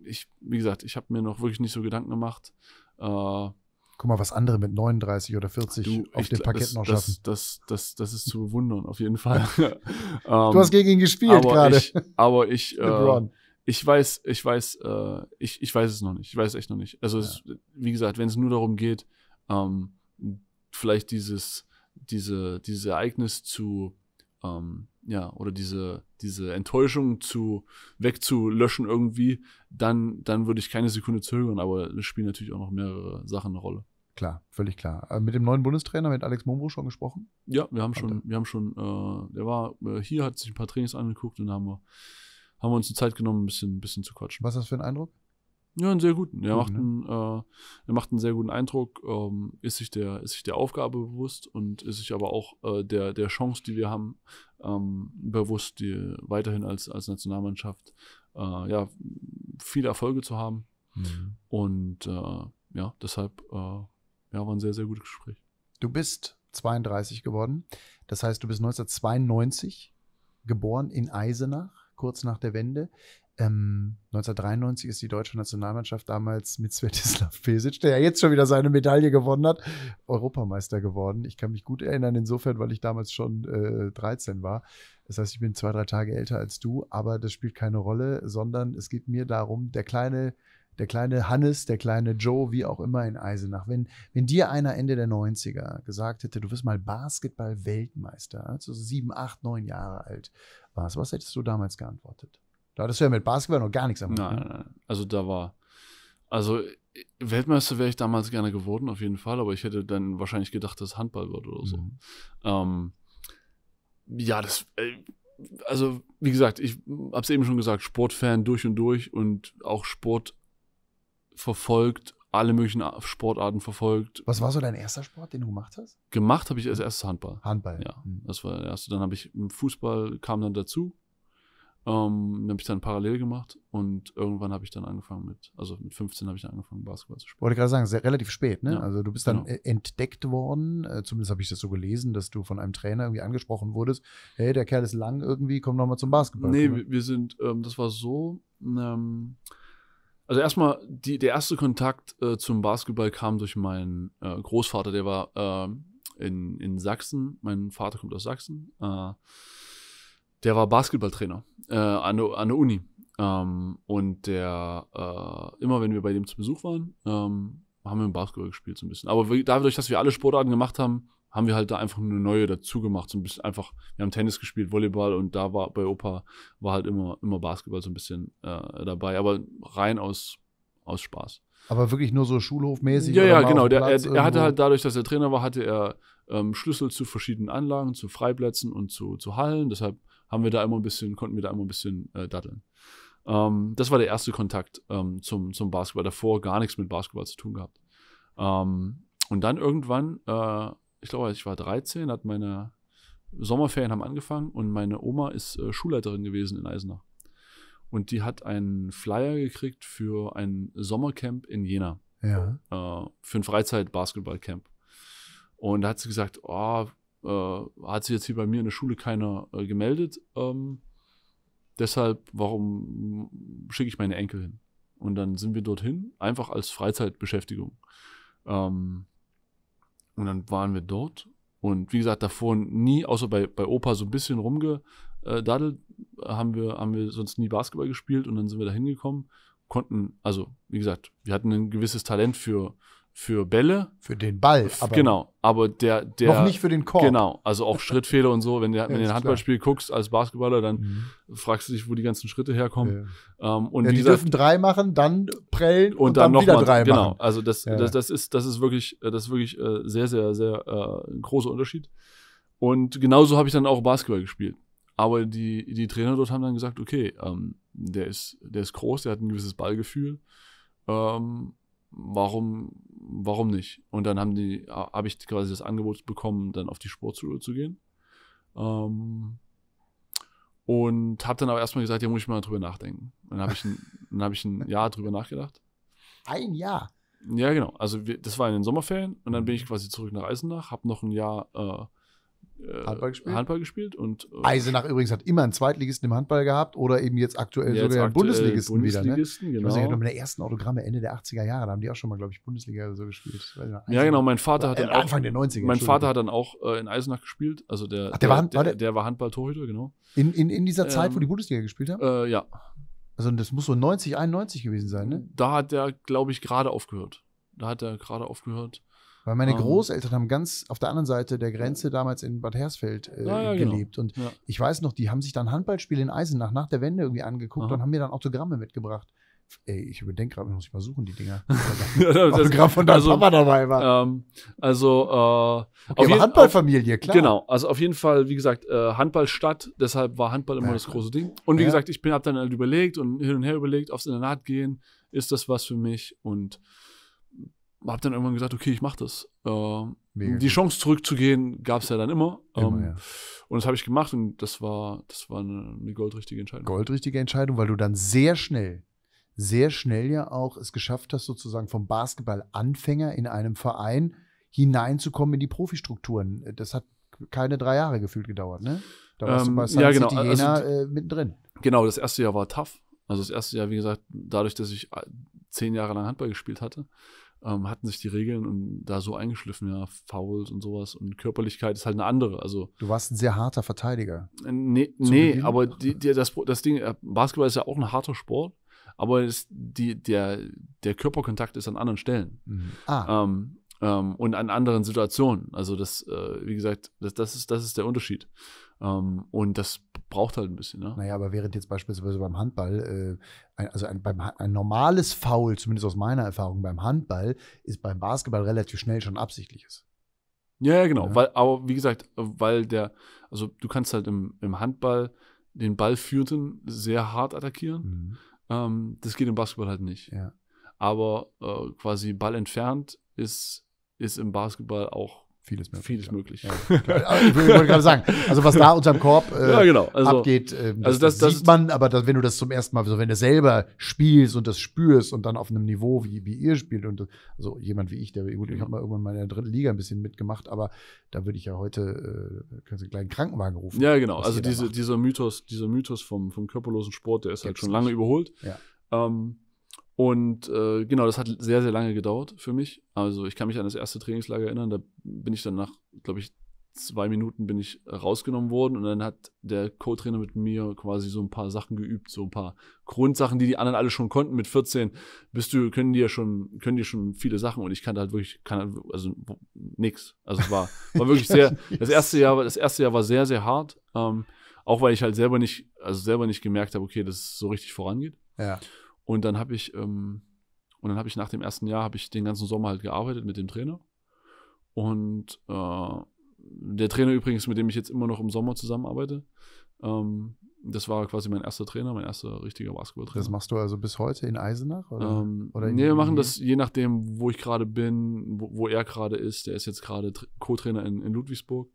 ich, wie gesagt, ich habe mir noch wirklich nicht so Gedanken gemacht. Äh, Guck mal, was andere mit 39 oder 40 du, auf dem Parkett noch schaffen. Das, das, das, das ist zu bewundern, auf jeden Fall. du hast ähm, gegen ihn gespielt gerade. Aber ich, aber ich äh, ich weiß, ich weiß, äh, ich, ich weiß es noch nicht. Ich weiß es echt noch nicht. Also, ja. es, wie gesagt, wenn es nur darum geht, ähm, vielleicht dieses, diese, dieses Ereignis zu, ähm, ja, oder diese, diese Enttäuschung zu, wegzulöschen irgendwie, dann, dann würde ich keine Sekunde zögern. Aber es spielen natürlich auch noch mehrere Sachen eine Rolle. Klar, völlig klar. Äh, mit dem neuen Bundestrainer, mit Alex Momro schon gesprochen? Ja, wir haben schon, wir haben schon, äh, der war äh, hier, hat sich ein paar Trainings angeguckt und haben wir haben wir uns die Zeit genommen, ein bisschen, ein bisschen zu quatschen. Was ist das für ein Eindruck? Ja, einen sehr guten. Er, mhm. macht, ne? einen, äh, er macht einen sehr guten Eindruck, ähm, ist, sich der, ist sich der Aufgabe bewusst und ist sich aber auch äh, der, der Chance, die wir haben, ähm, bewusst, die weiterhin als, als Nationalmannschaft äh, ja, viele Erfolge zu haben. Mhm. Und äh, ja, deshalb äh, ja, war ein sehr, sehr gutes Gespräch. Du bist 32 geworden. Das heißt, du bist 1992 geboren in Eisenach kurz nach der Wende. Ähm, 1993 ist die deutsche Nationalmannschaft damals mit Svetislav Pesic, der ja jetzt schon wieder seine Medaille gewonnen hat, Europameister geworden. Ich kann mich gut erinnern, insofern, weil ich damals schon äh, 13 war. Das heißt, ich bin zwei, drei Tage älter als du, aber das spielt keine Rolle, sondern es geht mir darum, der kleine, der kleine Hannes, der kleine Joe, wie auch immer in Eisenach. Wenn, wenn dir einer Ende der 90er gesagt hätte, du wirst mal Basketball-Weltmeister, also sieben, acht, neun Jahre alt, warst, was hättest du damals geantwortet? Da hattest du ja mit Basketball noch gar nichts am Hut. Ne? Nein, nein, also da war, also Weltmeister wäre ich damals gerne geworden, auf jeden Fall, aber ich hätte dann wahrscheinlich gedacht, dass Handball wird oder so. Mhm. Ähm, ja, das, äh, also wie gesagt, ich habe es eben schon gesagt, Sportfan durch und durch und auch Sport verfolgt alle möglichen Sportarten verfolgt. Was war so dein erster Sport, den du gemacht hast? Gemacht habe ich als erstes Handball. Handball. Ja, hm. das war der erste. Dann habe ich hm, Fußball kam dann dazu. Ähm, habe ich dann parallel gemacht und irgendwann habe ich dann angefangen mit, also mit 15 habe ich dann angefangen, Basketball zu spielen. Wollte gerade sagen, sehr, relativ spät, ne? Ja, also du bist dann genau. E-, entdeckt worden, äh, zumindest habe ich das so gelesen, dass du von einem Trainer irgendwie angesprochen wurdest, hey, der Kerl ist lang irgendwie, komm nochmal zum Basketball. Nee, wir, wir sind, ähm, das war so, ähm, also erstmal, die, der erste Kontakt äh, zum Basketball kam durch meinen äh, Großvater, der war äh, in, in Sachsen. Mein Vater kommt aus Sachsen. Äh, der war Basketballtrainer äh, an, an, der Uni. Ähm, und der, äh, immer wenn wir bei dem zu Besuch waren, ähm, haben wir im Basketball gespielt so ein bisschen. Aber dadurch, dass wir alle Sportarten gemacht haben, haben wir halt da einfach eine neue dazu gemacht. So ein bisschen einfach, wir haben Tennis gespielt, Volleyball und da war bei Opa war halt immer, immer Basketball so ein bisschen äh, dabei, aber rein aus, aus Spaß. Aber wirklich nur so schulhofmäßig? Ja, ja, genau. Der, er, er, hatte halt dadurch, dass er Trainer war, hatte er ähm, Schlüssel zu verschiedenen Anlagen, zu Freiplätzen und zu, zu Hallen. Deshalb haben wir da immer ein bisschen, konnten wir da immer ein bisschen äh, datteln. Ähm, das war der erste Kontakt ähm, zum, zum Basketball. Davor gar nichts mit Basketball zu tun gehabt. Ähm, und dann irgendwann äh, ich glaube, ich war 13, hat meine Sommerferien haben angefangen und meine Oma ist äh, Schulleiterin gewesen in Eisenach. Und die hat einen Flyer gekriegt für ein Sommercamp in Jena. Ja. Äh, für ein Freizeit-Basketballcamp. Und da hat sie gesagt, oh, äh, hat sich jetzt hier bei mir in der Schule keiner äh, gemeldet. Ähm, deshalb, warum schicke ich meine Enkel hin? Und dann sind wir dorthin, einfach als Freizeitbeschäftigung. Ähm, und dann waren wir dort. Und wie gesagt, davor nie, außer bei, bei Opa so ein bisschen rumgedaddelt, äh, haben wir, haben wir sonst nie Basketball gespielt und dann sind wir da hingekommen, konnten, also wie gesagt, wir hatten ein gewisses Talent für, für Bälle. Für den Ball, aber Genau, aber der, der. Noch nicht für den Korb. Genau, also auch Schrittfehler und so. Wenn du ja, den Handballspiel guckst als Basketballer, dann mhm. fragst du dich, wo die ganzen Schritte herkommen. Ja. Ähm, und ja, die gesagt, dürfen drei machen, dann prellen und, und dann, dann, noch wieder mal, drei genau, machen. Genau, also das, das, das, ist, das ist wirklich, äh, das ist wirklich äh, sehr, sehr, sehr äh, ein großer Unterschied. Und genauso habe ich dann auch Basketball gespielt. Aber die, die Trainer dort haben dann gesagt, okay, ähm, der, ist, der ist groß, der hat ein gewisses Ballgefühl. Ähm, warum warum nicht? Und dann haben die, habe ich quasi das Angebot bekommen, dann auf die Sportschule zu gehen. Ähm, und habe dann aber erstmal gesagt, ja, muss ich mal drüber nachdenken. Dann habe ich, ein, hab ich ein Jahr drüber nachgedacht. Ein Jahr? Ja, genau. Also wir, das war in den Sommerferien und dann bin ich mhm. quasi zurück nach Eisenach, habe noch ein Jahr äh, äh, Handball gespielt. Handball gespielt und äh, Eisenach übrigens hat immer einen Zweitligisten im Handball gehabt oder eben jetzt aktuell ja, jetzt sogar einen Bundesligisten, Bundesligisten wieder. Ne? Genau. Ich weiß nicht, noch mit der ersten Autogramme Ende der 80er Jahre, da haben die auch schon mal, glaube ich, Bundesliga oder so gespielt. Eisenach, ja, genau, mein Vater hat dann äh, auch, Anfang der 90er. Mein Vater hat dann auch äh, in Eisenach gespielt, also der, Ach, der, der, war, Hand, der, der war Handball-Torhüter, genau. In, in, in dieser ähm, Zeit, wo ähm, die Bundesliga gespielt haben? Äh, ja. Also das muss so 90, 91 gewesen sein, ne? Da hat der, glaube ich, gerade aufgehört. Da hat er gerade aufgehört. Weil meine um. Ähm. Großeltern haben ganz auf der anderen Seite der Grenze damals in Bad Hersfeld äh, ja, ja, genau. gelebt. Genau. Und ja. ich weiß noch, die haben sich dann Handballspiele in Eisenach nach der Wende irgendwie angeguckt Aha. und haben mir dann Autogramme mitgebracht. Ey, ich überdenke gerade, muss ich mal suchen, die Dinger. Autogramm von deinem also, Papa dabei war. Ähm, also, äh, okay, aber Handballfamilie, klar. Genau, also auf jeden Fall, wie gesagt, äh, Handballstadt, deshalb war Handball immer das große Ding. Und wie gesagt, ich habe dann halt überlegt und hin und her überlegt, aufs Internat gehen, ist das was für mich? Und habe dann irgendwann gesagt, okay, ich mache das. Ähm, die Chance zurückzugehen gab es ja dann immer. immer ähm, ja. Und das habe ich gemacht und das war, das war eine, eine goldrichtige Entscheidung. Goldrichtige Entscheidung, weil du dann sehr schnell, sehr schnell ja auch es geschafft hast, sozusagen vom Basketballanfänger in einem Verein hineinzukommen in die Profistrukturen. Das hat keine drei Jahre gefühlt gedauert, ne? Da warst ähm, du bei ähm, San ja, genau. City Jena also, äh, mittendrin. Genau, das erste Jahr war tough. Also das erste Jahr, wie gesagt, dadurch, dass ich äh, zehn Jahre lang Handball gespielt hatte, ähm, hatten sich die Regeln und da so eingeschliffen, ja, Fouls und sowas. Und Körperlichkeit ist halt eine andere. Also, du warst ein sehr harter Verteidiger. Äh, nee, nee aber die, die, das, das Ding, äh, Basketball ist ja auch ein harter Sport, aber es, die, der, der Körperkontakt ist an anderen Stellen. Mhm. Ah. Ähm, ähm, und an anderen Situationen. Also, das, äh, wie gesagt, das, das, ist, das ist der Unterschied. Ähm, und das braucht halt ein bisschen. Ne? Naja, aber während jetzt beispielsweise beim Handball, äh, ein, also ein, beim, ein normales Foul, zumindest aus meiner Erfahrung beim Handball, ist beim Basketball relativ schnell schon absichtliches. Ja, genau. Ja. Weil, aber wie gesagt, weil der, also du kannst halt im, im Handball den Ballführenden sehr hart attackieren. Mhm. Ähm, das geht im Basketball halt nicht. Ja. Aber äh, quasi Ball entfernt ist, ist im Basketball auch Vieles möglich. Vieles möglich. Ja, ich wollte gerade sagen, also was da unterm Korb äh, ja, genau. also, abgeht, äh, also das, das, sieht man, aber das, wenn du das zum ersten Mal, so wenn du selber spielst und das spürst und dann auf einem Niveau, wie, wie ihr spielt, und also jemand wie ich, der gut, ich mhm. habe mal irgendwann mal in der dritten Liga ein bisschen mitgemacht, aber da würde ich ja heute äh, können Sie einen kleinen Krankenwagen rufen. Ja, genau. Also diese, dieser Mythos, dieser Mythos vom, vom körperlosen Sport, der ist halt Gibt's halt schon lange nicht. überholt. Ja. Ähm, und äh, genau, das hat sehr, sehr lange gedauert für mich. Also ich kann mich an das erste Trainingslager erinnern. Da bin ich dann nach, glaube ich, zwei Minuten bin ich rausgenommen worden und dann hat der Co-Trainer mit mir quasi so ein paar Sachen geübt, so ein paar Grundsachen, die die anderen alle schon konnten. Mit 14 bist du, können die ja schon, können die schon viele Sachen und ich kannte halt wirklich, kann halt, also nix. Also es war, war wirklich sehr, das erste Jahr, das erste Jahr war sehr, sehr hart. Ähm, auch weil ich halt selber nicht, also selber nicht gemerkt habe, okay, dass es so richtig vorangeht. Ja. Und dann habe ich, ähm, und dann habe ich nach dem ersten Jahr, habe ich den ganzen Sommer halt gearbeitet mit dem Trainer. Und äh, der Trainer übrigens, mit dem ich jetzt immer noch im Sommer zusammenarbeite, ähm, das war quasi mein erster Trainer, mein erster richtiger Basketballtrainer. Das machst du also bis heute in Eisenach? Oder, ähm, oder in nee, wir machen das je nachdem, wo ich gerade bin, wo, wo er gerade ist. Der ist jetzt gerade Co-Trainer in, in Ludwigsburg.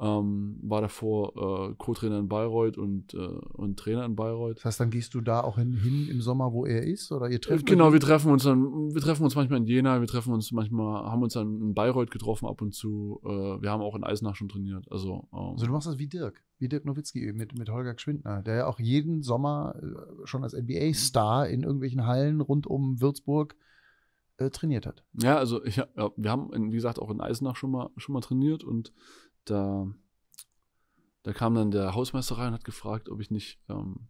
Ähm, war davor äh, Co-Trainer in Bayreuth und, äh, und Trainer in Bayreuth. Das heißt, dann gehst du da auch hin, hin im Sommer, wo er ist? Oder ihr trefft Genau, wir treffen uns dann, wir treffen uns manchmal in Jena, wir treffen uns manchmal, haben uns dann in Bayreuth getroffen ab und zu. Äh, wir haben auch in Eisenach schon trainiert. Also, ähm, also du machst das wie Dirk, wie Dirk Nowitzki eben mit, mit Holger Geschwindner, der ja auch jeden Sommer äh, schon als NBA-Star in irgendwelchen Hallen rund um Würzburg äh, trainiert hat. Ja, also ich, ja, wir haben, in, wie gesagt, auch in Eisenach schon mal, schon mal trainiert und da, da kam dann der Hausmeister rein und hat gefragt, ob ich nicht, ähm,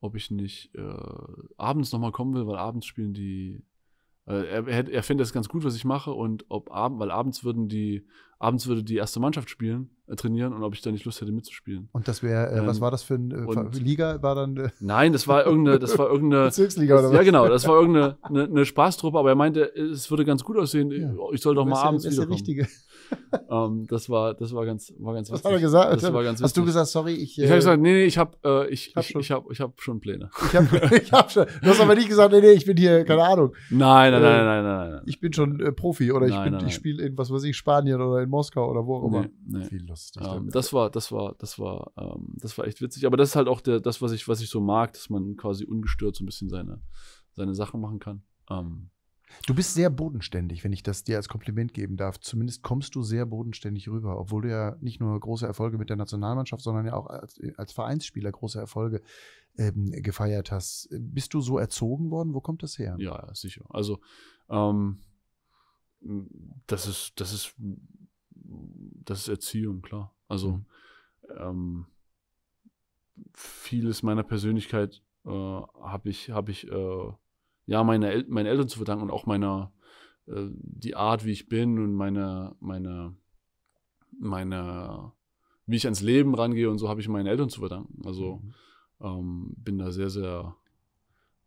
ob ich nicht äh, abends nochmal kommen will, weil abends spielen die. Äh, er, er, findet das ganz gut, was ich mache, und ob abend, weil abends würden die, abends würde die erste Mannschaft spielen äh, trainieren und ob ich da nicht Lust hätte mitzuspielen. Und das wäre, äh, ähm, was war das für eine äh, Liga? War dann äh Nein, das war irgendeine, das war irgendeine Bezirksliga das, oder was? Ja genau, das war irgendeine eine, eine Spaßtruppe, aber er meinte, es würde ganz gut aussehen. Ja. Ich soll doch mal abends. Das ist Der richtige. ähm, das war, das war ganz, war ganz. Was witzig. hat er gesagt? Das war ganz Hast du gesagt, sorry, ich? Ich habe äh, gesagt, nee, nee, ich habe, äh, ich, ich, hab ich, ich habe, ich habe schon Pläne. Ich habe, ich habe schon. Du hast aber nicht gesagt, nee, nee, ich bin hier, keine Ahnung. Nein, nein, nein, nein, nein, nein. Ich bin schon Profi oder nein, ich bin, nein, ich spiele in was weiß ich Spanien oder in Moskau oder wo auch immer. Nee, nee lustig. Ähm, das war, das war, das war, ähm, das war echt witzig. Aber das ist halt auch der, das, was ich, was ich so mag, dass man quasi ungestört so ein bisschen seine, seine Sachen machen kann. Ähm, Du bist sehr bodenständig, wenn ich das dir als Kompliment geben darf. Zumindest kommst du sehr bodenständig rüber, obwohl du ja nicht nur große Erfolge mit der Nationalmannschaft, sondern ja auch als, äh, als Vereinsspieler große Erfolge ähm, gefeiert hast. Bist du so erzogen worden? Wo kommt das her? Ja, sicher. Also ähm, das ist, das ist das ist Erziehung, klar. Also mhm. ähm, vieles meiner Persönlichkeit äh, habe ich, habe ich äh, ja meine El meinen Eltern zu verdanken und auch meiner äh, die Art, wie ich bin und meine meine meine wie ich ans Leben rangehe und so habe ich meinen Eltern zu verdanken. Also mhm. ähm, bin da sehr sehr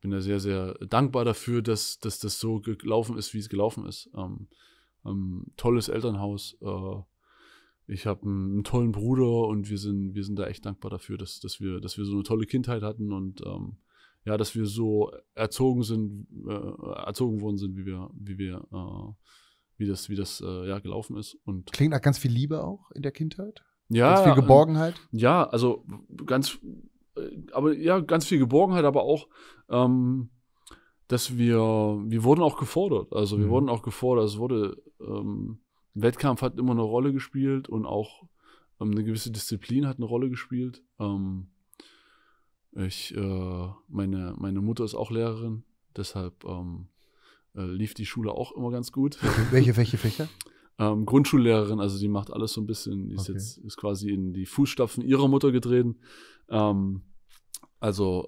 bin da sehr sehr dankbar dafür, dass, dass das so gelaufen ist, wie es gelaufen ist. Ähm, ähm, tolles Elternhaus. Äh, ich habe einen, einen, tollen Bruder und wir sind, wir sind da echt dankbar dafür, dass, dass, wir, dass wir so eine tolle Kindheit hatten und ähm, ja, dass wir so erzogen sind, äh, erzogen worden sind, wie wir, wie wir, äh, wie das, wie das äh, ja, gelaufen ist. Und Klingt nach ganz viel Liebe auch in der Kindheit? Ja. Ganz viel ähm, Geborgenheit? ja, also ganz, äh, aber ja, ganz viel Geborgenheit, aber auch ähm, dass wir, wir wurden auch gefordert. Also wir mhm. wurden auch gefordert. Es wurde, ähm, Wettkampf hat immer eine Rolle gespielt und auch ähm, eine gewisse Disziplin hat eine Rolle gespielt. Ähm, ich, äh, meine, meine Mutter ist auch Lehrerin, deshalb ähm, äh, lief die Schule auch immer ganz gut. Welche, welche Fächer? Ähm, Grundschullehrerin, also die macht alles so ein bisschen, die ist okay. jetzt ist quasi in die Fußstapfen ihrer Mutter getreten. Ähm, also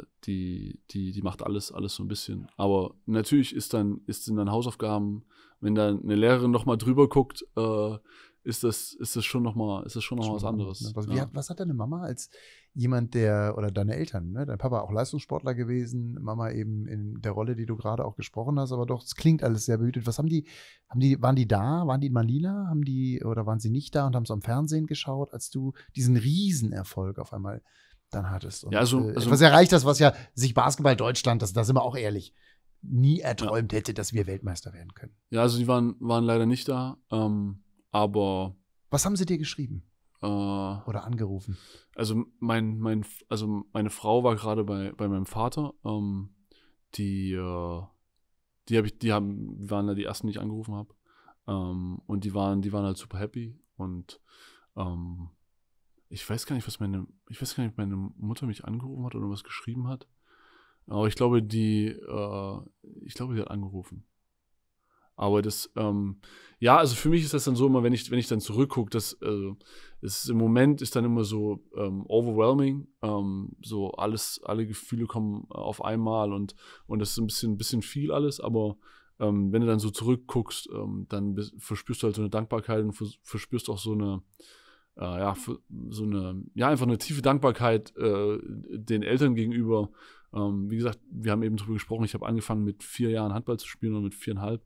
äh, die, die, die macht alles, alles so ein bisschen. Aber natürlich ist dann, ist, sind dann Hausaufgaben, wenn dann eine Lehrerin nochmal drüber guckt, äh, ist das, ist das schon nochmal, ist das schon noch schon was anderes. Ne? Was, ja. hat, was, hat, deine Mama als jemand, der, oder deine Eltern, ne? dein Papa auch Leistungssportler gewesen, Mama eben in der Rolle, die du gerade auch gesprochen hast, aber doch, es klingt alles sehr behütet. Was haben die, haben die, waren die da, waren die in Manila, haben die, oder waren sie nicht da und haben es am Fernsehen geschaut, als du diesen Riesenerfolg auf einmal dann hattest. Und, ja, also, äh, also etwas erreicht das, was ja sich Basketball Deutschland, das, da sind wir auch ehrlich, nie erträumt ja. hätte, dass wir Weltmeister werden können. Ja, also die waren, waren leider nicht da, ähm, aber. Was haben sie dir geschrieben? Äh, Oder angerufen? Also, mein, mein, also meine Frau war gerade bei, bei meinem Vater. Ähm, die, äh, die, hab ich, die haben, waren da die ersten, die ich angerufen habe. Ähm, und die waren, die waren halt super happy. Und ähm, ich weiß gar nicht, was meine, ich weiß gar nicht, meine Mutter mich angerufen hat oder was geschrieben hat. Aber ich glaube, die, äh, ich glaube, die hat angerufen. Aber das, ähm, ja, also für mich ist das dann so immer, wenn ich, wenn ich dann zurückgucke, das also, ist im Moment ist dann immer so ähm, overwhelming. Ähm, so alles, alle Gefühle kommen auf einmal und, und das ist ein bisschen, ein bisschen viel alles, aber ähm, wenn du dann so zurückguckst, ähm, dann verspürst du halt so eine Dankbarkeit und verspürst auch so eine, äh, ja, so eine, ja, einfach eine tiefe Dankbarkeit äh, den Eltern gegenüber. Ähm, wie gesagt, wir haben eben darüber gesprochen, ich habe angefangen mit vier Jahren Handball zu spielen und mit viereinhalb.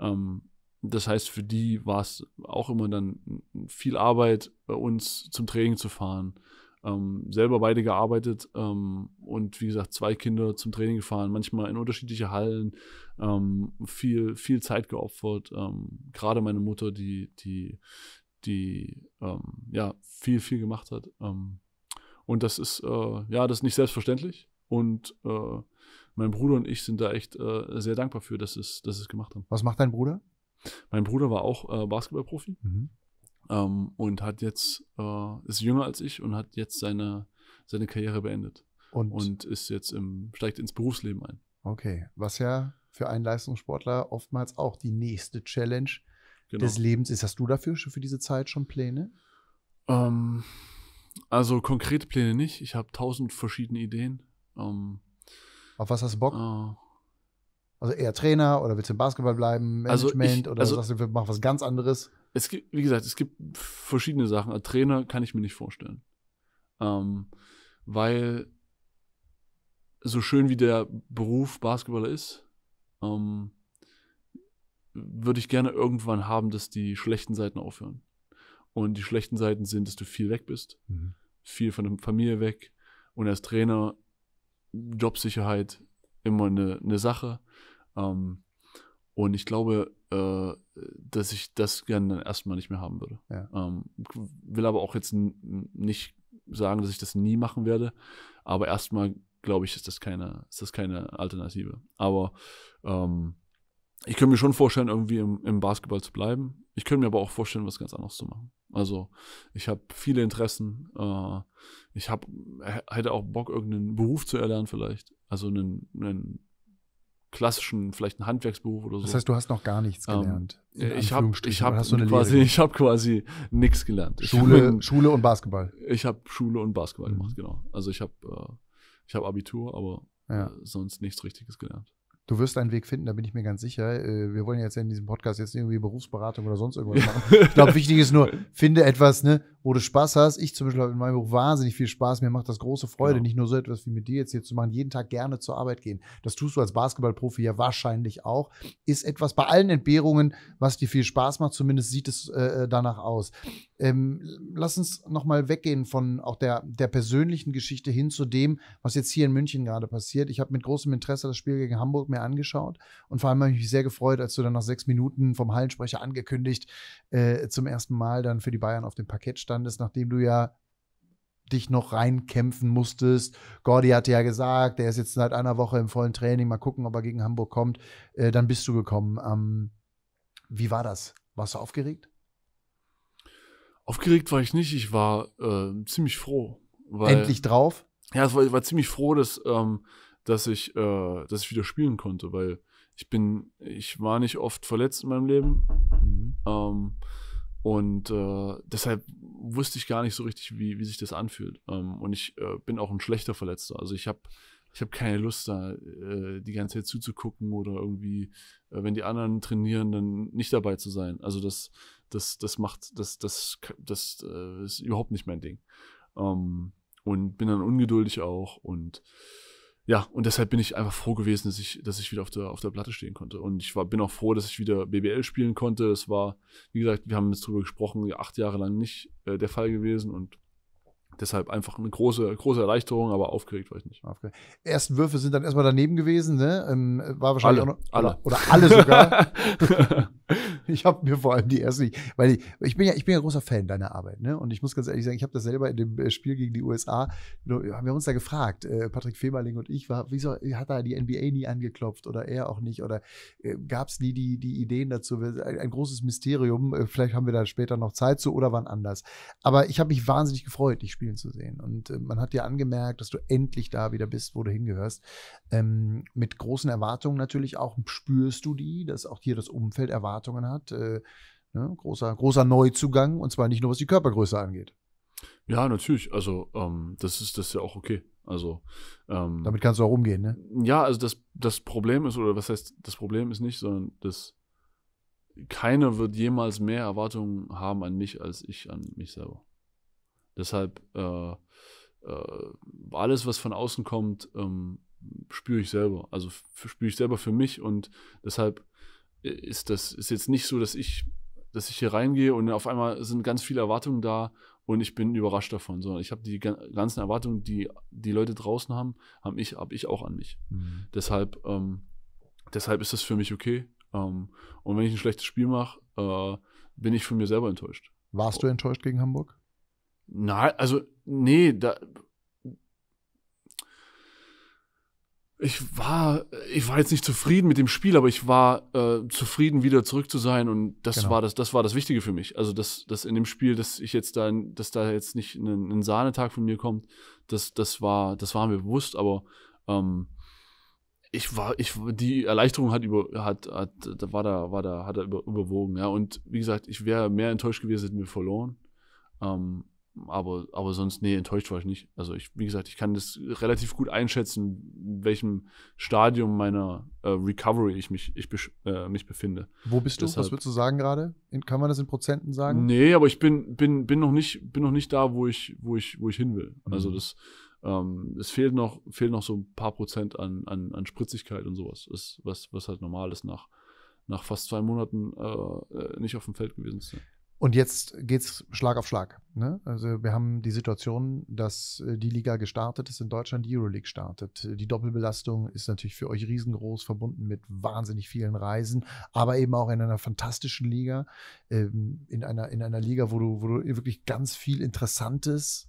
Ähm, das heißt, für die war es auch immer dann viel Arbeit, bei äh, uns zum Training zu fahren. Ähm, selber beide gearbeitet ähm, und wie gesagt zwei Kinder zum Training gefahren, manchmal in unterschiedliche Hallen, ähm, viel, viel Zeit geopfert. Ähm, gerade meine Mutter, die, die, die ähm, ja viel, viel gemacht hat. Ähm, und das ist, äh, ja, das ist nicht selbstverständlich. Und äh, mein Bruder und ich sind da echt äh, sehr dankbar für, dass es, dass es gemacht haben. Was macht dein Bruder? Mein Bruder war auch äh, Basketballprofi mhm. ähm, und hat jetzt, äh, ist jünger als ich und hat jetzt seine, seine Karriere beendet. Und? und ist jetzt im, steigt ins Berufsleben ein. Okay, was ja für einen Leistungssportler oftmals auch die nächste Challenge ist genau. des Lebens ist. Hast du dafür schon für diese Zeit schon Pläne? Ähm, also konkrete Pläne nicht. Ich habe tausend verschiedene Ideen. Ähm, Auf was hast du Bock? Äh, also eher Trainer oder willst du im Basketball bleiben, Management also ich, oder also, sagst du, wir machen was ganz anderes? Es gibt, wie gesagt, es gibt verschiedene Sachen. Als Trainer kann ich mir nicht vorstellen. Ähm, weil so schön wie der Beruf Basketballer ist, ähm, würde ich gerne irgendwann haben, dass die schlechten Seiten aufhören. Und die schlechten Seiten sind, dass du viel weg bist, mhm. viel von der Familie weg und als Trainer Jobsicherheit immer eine, eine Sache. Ähm, und ich glaube, äh, dass ich das gerne dann erstmal nicht mehr haben würde. Ja. Ähm, will aber auch jetzt nicht sagen, dass ich das nie machen werde, aber erstmal glaube ich, ist das keine, ist das keine Alternative. Aber ähm, ich könnte mir schon vorstellen, irgendwie im, im, Basketball zu bleiben. Ich könnte mir aber auch vorstellen, was ganz anderes zu machen. Also ich habe viele Interessen. Äh, ich hab, hätte auch Bock, irgendeinen Beruf zu erlernen vielleicht. Also einen, einen klassischen, vielleicht einen Handwerksberuf oder so. Das heißt, du hast noch gar nichts ähm, gelernt. Ähm, ich habe ich hab quasi, hab quasi nichts gelernt. Schule, bin, Schule und Basketball. Ich habe Schule und Basketball mhm. gemacht, genau. Also ich habe äh, hab Abitur, aber ja. Äh, sonst nichts Richtiges gelernt. Du wirst einen Weg finden, da bin ich mir ganz sicher. Äh, wir wollen jetzt in diesem Podcast jetzt irgendwie Berufsberatung oder sonst irgendwas machen. ich glaube, wichtig ist nur, finde etwas, ne, wo du Spaß hast. Ich zum Beispiel habe in meinem Buch wahnsinnig viel Spaß. Mir macht das große Freude, genau. nicht nur so etwas wie mit dir jetzt hier zu machen, jeden Tag gerne zur Arbeit gehen. Das tust du als Basketballprofi ja wahrscheinlich auch. Ist etwas bei allen Entbehrungen, was dir viel Spaß macht. Zumindest sieht es äh, äh danach aus. Ähm, lass uns nochmal weggehen von auch der, der persönlichen Geschichte hin zu dem, was jetzt hier in München gerade passiert. Ich habe mit großem Interesse das Spiel gegen Hamburg mir angeschaut und vor allem habe ich mich sehr gefreut, als du dann nach sechs Minuten vom Hallensprecher angekündigt äh, zum ersten Mal dann für die Bayern auf dem Parkett standst standest, nachdem du ja dich noch reinkämpfen musstest. Gordi hatte ja gesagt, der ist jetzt seit einer Woche im vollen Training, mal gucken, ob er gegen Hamburg kommt. Äh, dann bist du gekommen. Ähm, wie war das? Warst du aufgeregt? Aufgeregt war ich nicht, ich war äh, ziemlich froh. Weil, Endlich drauf? Ja, ich war, war ziemlich froh, dass, ähm, dass, ich, äh, dass ich wieder spielen konnte, weil ich bin, ich war nicht oft verletzt in meinem Leben. Mhm. Ähm, und äh, deshalb wusste ich gar nicht so richtig, wie, wie sich das anfühlt. Ähm, und ich äh, bin auch ein schlechter Verletzter. Also ich habe ich hab keine Lust, da äh, die ganze Zeit zuzugucken oder irgendwie, äh, wenn die anderen trainieren, dann nicht dabei zu sein. Also das, das, das macht, das, das, das, äh, ist überhaupt nicht mein Ding. Ähm, und bin dann ungeduldig auch und ja, und deshalb bin ich einfach froh gewesen, dass ich, dass ich wieder auf der, auf der Platte stehen konnte. Und ich war, bin auch froh, dass ich wieder BBL spielen konnte. Es war, wie gesagt, wir haben jetzt drüber gesprochen, acht Jahre lang nicht äh, der Fall gewesen und deshalb einfach eine große, große Erleichterung, aber aufgeregt war ich nicht. Aufgeregt. Würfe sind dann erstmal daneben gewesen, ne? Ähm, war wahrscheinlich alle, auch noch, alle. Oder, oder alle sogar. Ich habe mir vor allem die erste, weil ich, ich, bin ja, ich bin ja großer Fan deiner Arbeit, ne? Und ich muss ganz ehrlich sagen, ich habe das selber in dem äh, Spiel gegen die USA, wir uns da gefragt, äh, Patrick Feberling und ich, war, wieso hat da die NBA nie angeklopft oder er auch nicht oder äh, gab es nie die, die Ideen dazu? Ein, ein, großes Mysterium, äh, vielleicht haben wir da später noch Zeit zu oder wann anders. Aber ich habe mich wahnsinnig gefreut, dich spielen zu sehen. Und äh, man hat dir angemerkt, dass du endlich da wieder bist, wo du hingehörst. Ähm, mit großen Erwartungen natürlich auch spürst du die, dass auch hier das Umfeld erwartet Erwartungen hat. Äh, ne? großer, großer Neuzugang und zwar nicht nur was die Körpergröße angeht. Ja, natürlich. Also ähm, das ist das ist ja auch okay. Also ähm, damit kannst du auch umgehen, ne? Ja, also das, das Problem ist oder was heißt das Problem ist nicht, sondern das keiner wird jemals mehr Erwartungen haben an mich als ich an mich selber. Deshalb äh, äh, alles, was von außen kommt, ähm, spüre ich selber. Also spüre ich selber für mich und deshalb ist das ist jetzt nicht so, dass ich, dass ich hier reingehe und auf einmal sind ganz viele Erwartungen da und ich bin überrascht davon, sondern ich habe die ganzen Erwartungen, die die Leute draußen haben, habe ich, hab ich auch an mich. Mhm. Deshalb, ähm, deshalb ist das für mich okay. Ähm, und wenn ich ein schlechtes Spiel mache, äh, bin ich von mir selber enttäuscht. Warst du oh. enttäuscht gegen Hamburg? Nein, also, nee, da, ich war, ich war jetzt nicht zufrieden mit dem Spiel, aber ich war äh, zufrieden, wieder zurück zu sein und das genau. war das, das war das Wichtige für mich. Also dass, dass in dem Spiel, dass ich jetzt da, dass da jetzt nicht ein, ein Sahnetag von mir kommt, das, das war, das war mir bewusst, aber ähm, ich war, ich die Erleichterung hat über, hat, hat, da war da, war da, hat er über, überwogen, ja. Und wie gesagt, ich wäre mehr enttäuscht gewesen, hätten wir verloren. Ähm, aber, aber sonst, nee, enttäuscht war ich nicht. Also ich, wie gesagt, ich kann das relativ gut einschätzen, in welchem Stadium meiner äh, Recovery ich mich, ich äh, mich befinde. Wo bist du? Was würdest du sagen gerade? Kann man das in Prozenten sagen? Nee, aber ich bin, bin, bin noch nicht, bin noch nicht da, wo ich, wo ich, wo ich hin will. Also mhm. Also das, ähm, es fehlt noch, fehlt noch so ein paar Prozent an, an, an Spritzigkeit und sowas, ist, was, was halt normal ist nach, nach fast zwei Monaten äh, äh nicht auf dem Feld gewesen zu sein. Und jetzt geht es Schlag auf Schlag. Ne? Also wir haben die Situation, dass äh, die Liga gestartet ist, in Deutschland die Euroleague startet. Die Doppelbelastung ist natürlich für euch riesengroß, verbunden mit wahnsinnig vielen Reisen, aber eben auch in einer fantastischen Liga, ähm, in einer, in einer Liga, wo du, wo du wirklich ganz viel Interessantes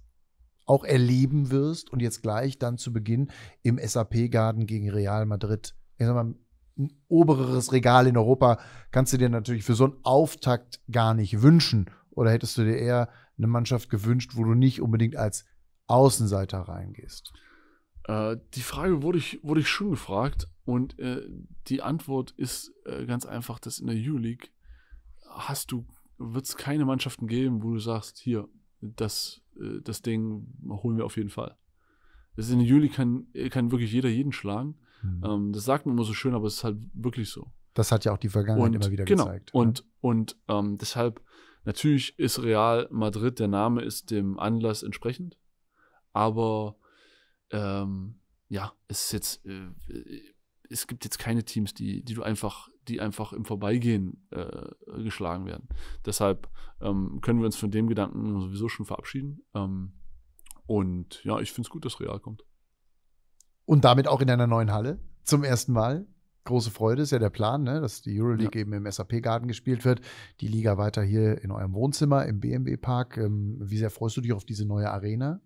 auch erleben wirst und jetzt gleich dann zu Beginn im SAP-Garden gegen Real Madrid. Ich sag mal, ein obereres Regal in Europa kannst du dir natürlich für so einen Auftakt gar nicht wünschen. Oder hättest du dir eher eine Mannschaft gewünscht, wo du nicht unbedingt als Außenseiter reingehst? Äh, die Frage wurde ich, wurde ich schon gefragt und äh, die Antwort ist äh, ganz einfach, dass in der EU-League hast du, wird es keine Mannschaften geben, wo du sagst, hier, das, äh, das Ding holen wir auf jeden Fall. Das ist in der EU-League kann, äh, kann wirklich jeder jeden schlagen. Mhm. Ähm, das sagt man immer so schön, aber es ist halt wirklich so. Das hat ja auch die Vergangenheit und, immer wieder genau, gezeigt. Und, ja. und ähm, deshalb, natürlich ist Real Madrid, der Name ist dem Anlass entsprechend, aber ähm, ja, es ist jetzt, äh, äh, es gibt jetzt keine Teams, die, die du einfach, die einfach im Vorbeigehen äh, geschlagen werden. Deshalb ähm, können wir uns von dem Gedanken sowieso schon verabschieden. Ähm, und ja, ich finde es gut, dass Real kommt. Und damit auch in einer neuen Halle zum ersten Mal. Große Freude ist ja der Plan, ne? dass die Euroleague ja. eben im SAP-Garten gespielt wird, die Liga weiter hier in eurem Wohnzimmer im BMW-Park. Ähm, wie sehr freust du dich auf diese neue Arena?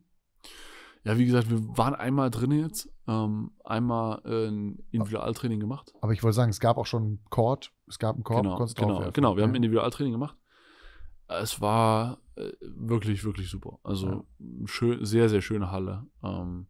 Ja, wie gesagt, wir waren einmal drin jetzt, ähm, einmal äh, ein Individualtraining gemacht. Aber ich wollte sagen, es gab auch schon einen Court, es gab einen Court, genau, genau, genau, wir ja. haben Individualtraining gemacht. Es war äh, wirklich, wirklich super. Also ja. schön, sehr, sehr schöne Halle. Ähm,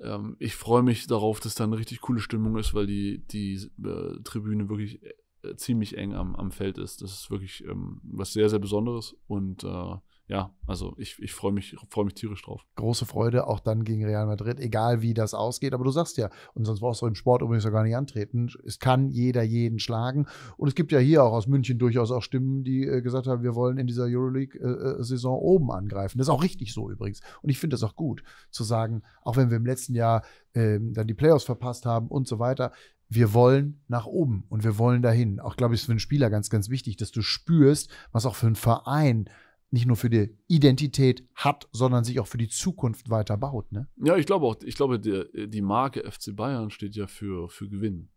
ähm, ich freue mich darauf, dass da eine richtig coole Stimmung ist, weil die, die äh, Tribüne wirklich äh, ziemlich eng am, am Feld ist. Das ist wirklich ähm, was sehr, sehr Besonderes und äh, ja, also ich, ich freue mich, freu mich tierisch drauf. Große Freude, auch dann gegen Real Madrid, egal wie das ausgeht. Aber du sagst ja, und sonst brauchst du im Sport übrigens ja gar nicht antreten. Es kann jeder jeden schlagen. Und es gibt ja hier auch aus München durchaus auch Stimmen, die äh, gesagt haben, wir wollen in dieser Euroleague-Saison äh, äh, oben angreifen. Das ist auch richtig so übrigens. Und ich finde das auch gut, zu sagen, auch wenn wir im letzten Jahr äh, dann die Playoffs verpasst haben und so weiter, wir wollen nach oben und wir wollen dahin. Auch, glaube ich, ist für einen Spieler ganz, ganz wichtig, dass du spürst, was auch für einen Verein nicht nur für die Identität hat, sondern sich auch für die Zukunft weiter baut. Ne? Ja, ich glaube auch, ich glaube, die, die Marke FC Bayern steht ja für, für Gewinn.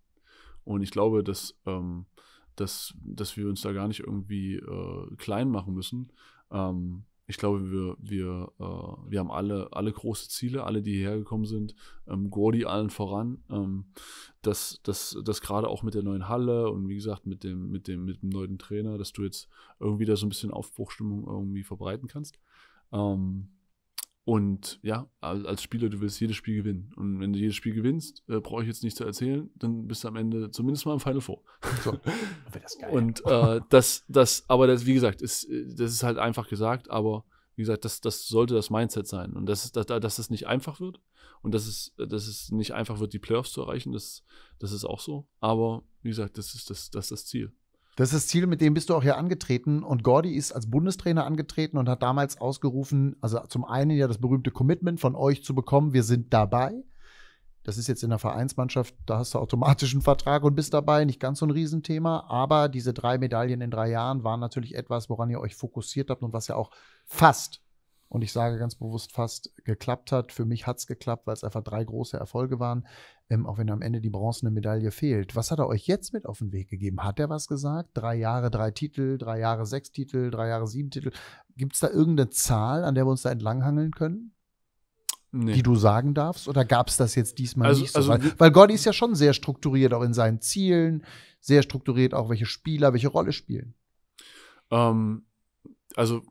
Und ich glaube, dass, ähm, dass, dass wir uns da gar nicht irgendwie äh, klein machen müssen. Ähm, ich glaube, wir, wir, äh, wir haben alle, alle große Ziele, alle, die hierher gekommen sind. Ähm, Gordy allen voran. Ähm, dass das, das gerade auch mit der neuen Halle und wie gesagt mit dem, mit dem, mit dem neuen Trainer, dass du jetzt irgendwie da so ein bisschen Aufbruchstimmung irgendwie verbreiten kannst. Ähm, und ja, als Spieler, du willst jedes Spiel gewinnen. Und wenn du jedes Spiel gewinnst, äh, brauche ich jetzt nicht zu erzählen, dann bist du am Ende zumindest mal im Final Four. So. das geil. Und äh, das, das, aber das, wie gesagt, ist, das ist halt einfach gesagt, aber wie gesagt, das, das sollte das Mindset sein. Und das, dass, dass es nicht einfach wird und dass es, dass es nicht einfach wird, die Playoffs zu erreichen, das, das ist auch so. Aber wie gesagt, das ist das, das, ist das Ziel. Das ist das Ziel, mit dem bist du auch hier angetreten. Und Gordy ist als Bundestrainer angetreten und hat damals ausgerufen, also zum einen ja das berühmte Commitment von euch zu bekommen, wir sind dabei. Das ist jetzt in der Vereinsmannschaft, da hast du automatisch einen Vertrag und bist dabei, nicht ganz so ein Riesenthema. Aber diese drei Medaillen in drei Jahren waren natürlich etwas, woran ihr euch fokussiert habt und was ja auch fast und ich sage ganz bewusst fast geklappt hat. Für mich hat es geklappt, weil es einfach drei große Erfolge waren, ähm, auch wenn am Ende die bronzene Medaille fehlt. Was hat er euch jetzt mit auf den Weg gegeben? Hat er was gesagt? Drei Jahre, drei Titel, drei Jahre, sechs Titel, drei Jahre, sieben Titel. Gibt es da irgendeine Zahl, an der wir uns da entlanghangeln können? Nee. die du sagen darfst? Oder gab es das jetzt diesmal also, nicht so? Also, weil, weil Gotti ist ja schon sehr strukturiert, auch in seinen Zielen, sehr strukturiert auch, welche Spieler, welche Rolle spielen. Ähm, also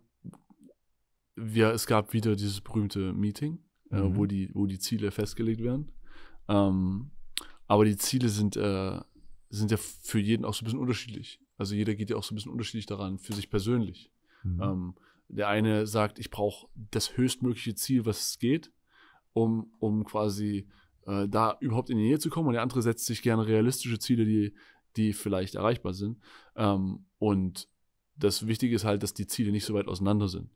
wir, es gab wieder dieses berühmte Meeting, äh, mhm. äh, wo, die, wo die Ziele festgelegt werden. Ähm, aber die Ziele sind, äh, sind ja für jeden auch so ein bisschen unterschiedlich. Also jeder geht ja auch so ein bisschen unterschiedlich daran, für sich persönlich. Mhm. Ähm, der eine sagt, ich brauche das höchstmögliche Ziel, was es geht, um, um quasi äh, da überhaupt in die Nähe zu kommen. Und der andere setzt sich gerne realistische Ziele, die, die vielleicht erreichbar sind. Ähm, und das Wichtige ist halt, dass die Ziele nicht so weit auseinander sind.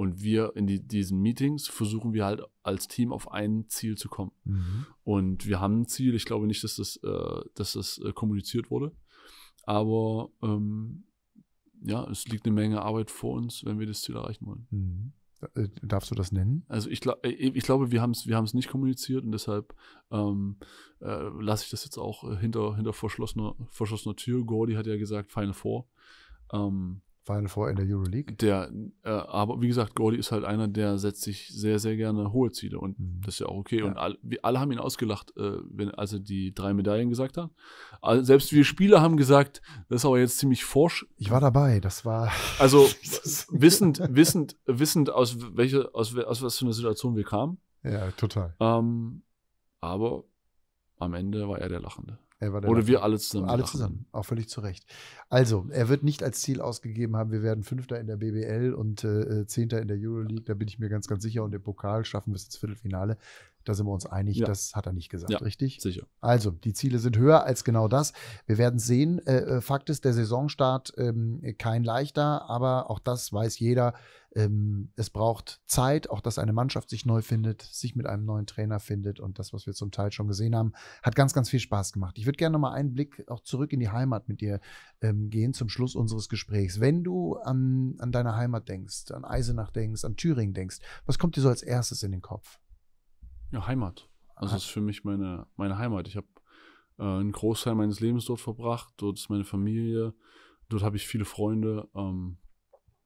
Und wir in die, diesen Meetings versuchen wir halt als Team auf ein Ziel zu kommen. Mhm. Und wir haben ein Ziel. Ich glaube nicht, dass das, äh, dass das äh, kommuniziert wurde. Aber ähm, ja, es liegt eine Menge Arbeit vor uns, wenn wir das Ziel erreichen wollen. Mhm. Äh, darfst du das nennen? Also ich, glaub, äh, ich glaube, wir haben es wir nicht kommuniziert und deshalb ähm, äh, lasse ich das jetzt auch hinter, hinter verschlossener, verschlossener Tür. Gordy hat ja gesagt, Final Four. Ähm, Final Four in der Euroleague. Der, äh, aber wie gesagt, Gordy ist halt einer, der setzt sich sehr, sehr gerne hohe Ziele und mhm. das ist ja auch okay. Ja. Und all, wir alle haben ihn ausgelacht, äh, wenn, als er die drei Medaillen gesagt hat. Also selbst wir Spieler haben gesagt, das ist aber jetzt ziemlich forsch. Ich war dabei, das war. Also wissend, wissend, wissend, aus welche, aus, aus was für einer Situation wir kamen. Ja, total. Ähm, aber am Ende war er der Lachende. Er war Oder wir alle zusammen. Alle lachen. zusammen, auch völlig zu Recht. Also, er wird nicht als Ziel ausgegeben haben, wir werden Fünfter in der BBL und äh, äh, Zehnter in der Euroleague, da bin ich mir ganz, ganz sicher. Und im Pokal schaffen wir es ins Viertelfinale. Da sind wir uns einig, ja. das hat er nicht gesagt, ja, richtig? Sicher. Also, die Ziele sind höher als genau das. Wir werden sehen. Äh, äh Fakt ist, der Saisonstart ähm, kein leichter, aber auch das weiß jeder. Ähm, es braucht Zeit, auch dass eine Mannschaft sich neu findet, sich mit einem neuen Trainer findet und das, was wir zum Teil schon gesehen haben, hat ganz, ganz viel Spaß gemacht. Ich würde gerne nochmal einen Blick auch zurück in die Heimat mit dir ähm, gehen zum Schluss unseres Gesprächs. Wenn du an, an deine Heimat denkst, an Eisenach denkst, an Thüringen denkst, was kommt dir so als erstes in den Kopf? Ja, Heimat. Also es ist für mich meine, meine Heimat. Ich habe äh, einen Großteil meines Lebens dort verbracht. Dort ist meine Familie. Dort habe ich viele Freunde. Ähm,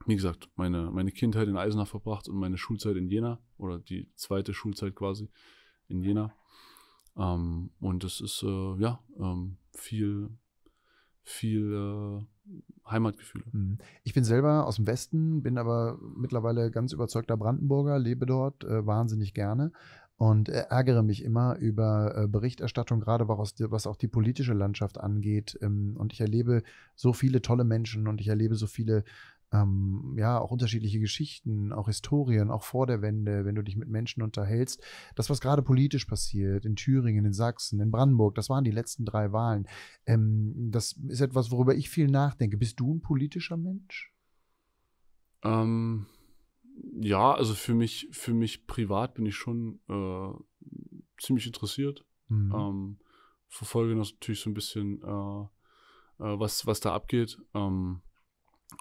wie gesagt, meine, meine Kindheit in Eisenach verbracht und meine Schulzeit in Jena oder die zweite Schulzeit quasi in Jena. Ähm, und das ist, äh, ja, ähm, viel, viel äh, Heimatgefühle. Mhm. Ich bin selber aus dem Westen, bin aber mittlerweile ganz überzeugter Brandenburger, lebe dort äh, wahnsinnig gerne und äh, ärgere mich immer über äh, Berichterstattung, gerade was auch die politische Landschaft angeht. Ähm, und ich erlebe so viele tolle Menschen und ich erlebe so viele ähm, ja, auch unterschiedliche Geschichten, auch Historien, auch vor der Wende, wenn du dich mit Menschen unterhältst. Das, was gerade politisch passiert, in Thüringen, in Sachsen, in Brandenburg, das waren die letzten drei Wahlen. Ähm, das ist etwas, worüber ich viel nachdenke. Bist du ein politischer Mensch? Ähm, ja, also für mich, für mich privat bin ich schon äh, ziemlich interessiert. Mhm. Ähm, verfolge natürlich so ein bisschen, äh, äh was, was da abgeht. Ähm,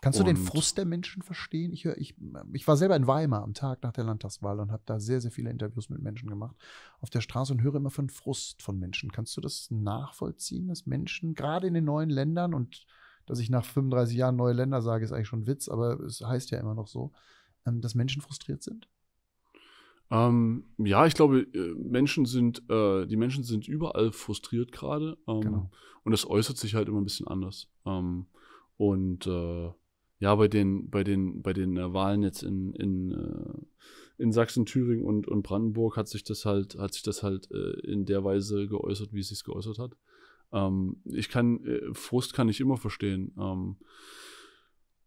Kannst und du den Frust der Menschen verstehen? Ich, hör, ich, ich war selber in Weimar am Tag nach der Landtagswahl und habe da sehr, sehr viele Interviews mit Menschen gemacht auf der Straße und höre immer von Frust von Menschen. Kannst du das nachvollziehen, dass Menschen gerade in den neuen Ländern und dass ich nach 35 Jahren neue Länder sage, ist eigentlich schon ein Witz, aber es heißt ja immer noch so, ähm, dass Menschen frustriert sind? Ähm, ja, ich glaube, äh, Menschen sind, äh, die Menschen sind überall frustriert gerade. Ähm, genau. Und das äußert sich halt immer ein bisschen anders. Ähm, und äh, ja, bei den, bei den, bei den äh, Wahlen jetzt in, in, äh, in Sachsen, Thüringen und, und Brandenburg hat sich das halt, hat sich das halt äh, in der Weise geäußert, wie es sich geäußert hat. Ähm, ich kann, äh, Frust kann ich immer verstehen. Ähm,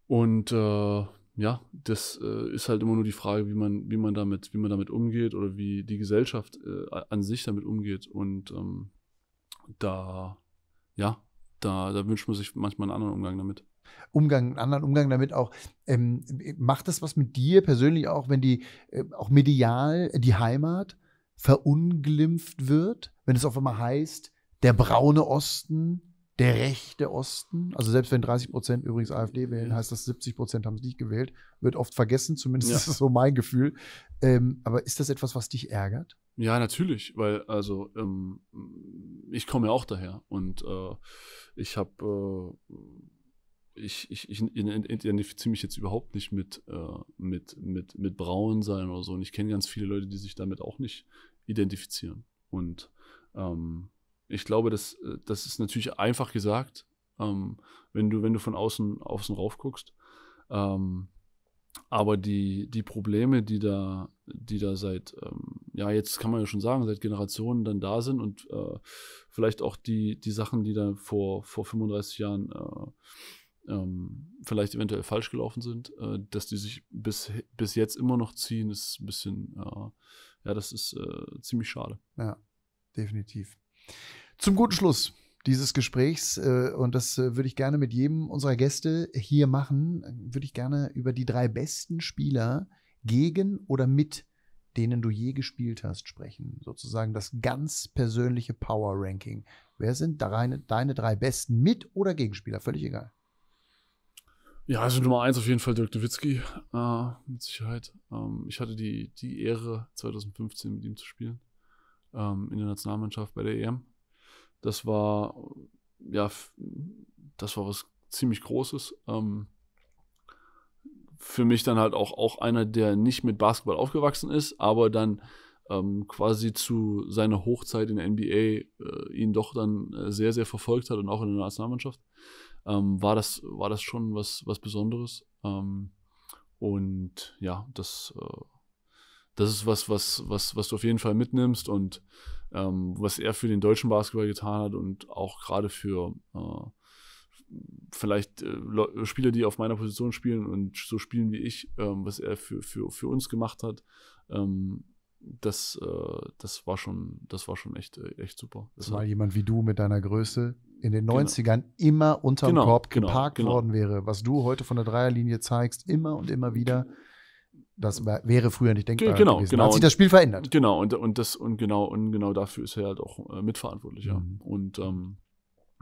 und äh, ja, das äh, ist halt immer nur die Frage, wie man, wie man damit, wie man damit umgeht oder wie die Gesellschaft an sich damit umgeht. Und ähm, da, ja, da, da wünscht man sich manchmal einen anderen Umgang damit. Umgang, einen anderen Umgang damit auch. Ähm, macht das was mit dir persönlich auch, wenn die äh, auch medial äh, die Heimat verunglimpft wird, wenn es auf einmal heißt, der braune Osten, der rechte Osten, also selbst wenn 30 Prozent übrigens AfD wählen, mhm. heißt das 70 Prozent haben es nicht gewählt, wird oft vergessen, zumindest ja. ist das so mein Gefühl. Ähm, aber ist das etwas, was dich ärgert? Ja, natürlich, weil also ähm, ich komme ja auch daher und äh, ich habe äh, ich, ich, ich identifiziere mich jetzt überhaupt nicht mit, äh, mit, mit, mit Braun sein oder so. Und ich kenne ganz viele Leute, die sich damit auch nicht identifizieren. Und ähm, ich glaube, das, äh, das ist natürlich einfach gesagt, ähm, wenn, du, wenn du von außen, außen rauf guckst. Ähm, aber die, die Probleme, die da, die da seit, ähm, ja, jetzt kann man ja schon sagen, seit Generationen dann da sind und äh, vielleicht auch die, die Sachen, die da vor, vor 35 Jahren äh, ähm, vielleicht eventuell falsch gelaufen sind. Äh, dass die sich bis, bis jetzt immer noch ziehen, ist ein bisschen, äh, ja, das ist äh, ziemlich schade. Ja, definitiv. Zum guten Schluss dieses Gesprächs, äh, und das äh, würde ich gerne mit jedem unserer Gäste hier machen, würde ich gerne über die drei besten Spieler gegen oder mit denen du je gespielt hast, sprechen. Sozusagen das ganz persönliche Power Ranking. Wer sind deine, deine drei besten Mit- oder Gegenspieler? Völlig egal. Ja, also Nummer eins auf jeden Fall Dirk Nowitzki, äh, mit Sicherheit. Ähm, ich hatte die, die Ehre, 2015 mit ihm zu spielen, ähm, in der Nationalmannschaft bei der EM. Das war, ja, das war was ziemlich Großes. Ähm, für mich dann halt auch, auch einer, der nicht mit Basketball aufgewachsen ist, aber dann ähm, quasi zu seiner Hochzeit in der NBA äh, ihn doch dann äh, sehr, sehr verfolgt hat und auch in der Nationalmannschaft ähm, war, das, war das schon was, was Besonderes. Ähm, und ja, das, äh, das ist was, was, was, was du auf jeden Fall mitnimmst und ähm, was er für den deutschen Basketball getan hat und auch gerade für äh, vielleicht äh, Spieler, die auf meiner Position spielen und so spielen wie ich, ähm, was er für, für, für uns gemacht hat ähm, das, äh, das war schon, das war schon echt, äh, echt super. Das war jemand wie du mit deiner Größe, in den 90ern genau. immer unterm genau, Korb genau, geparkt genau, worden wäre, was du heute von der Dreierlinie zeigst, immer und immer wieder. Das wär, wäre früher nicht denkbar genau, gewesen. Genau. Hat sich das Spiel verändert. Genau, und, und das und genau, und genau dafür ist er halt auch äh, mitverantwortlich, Mhm. Und ähm,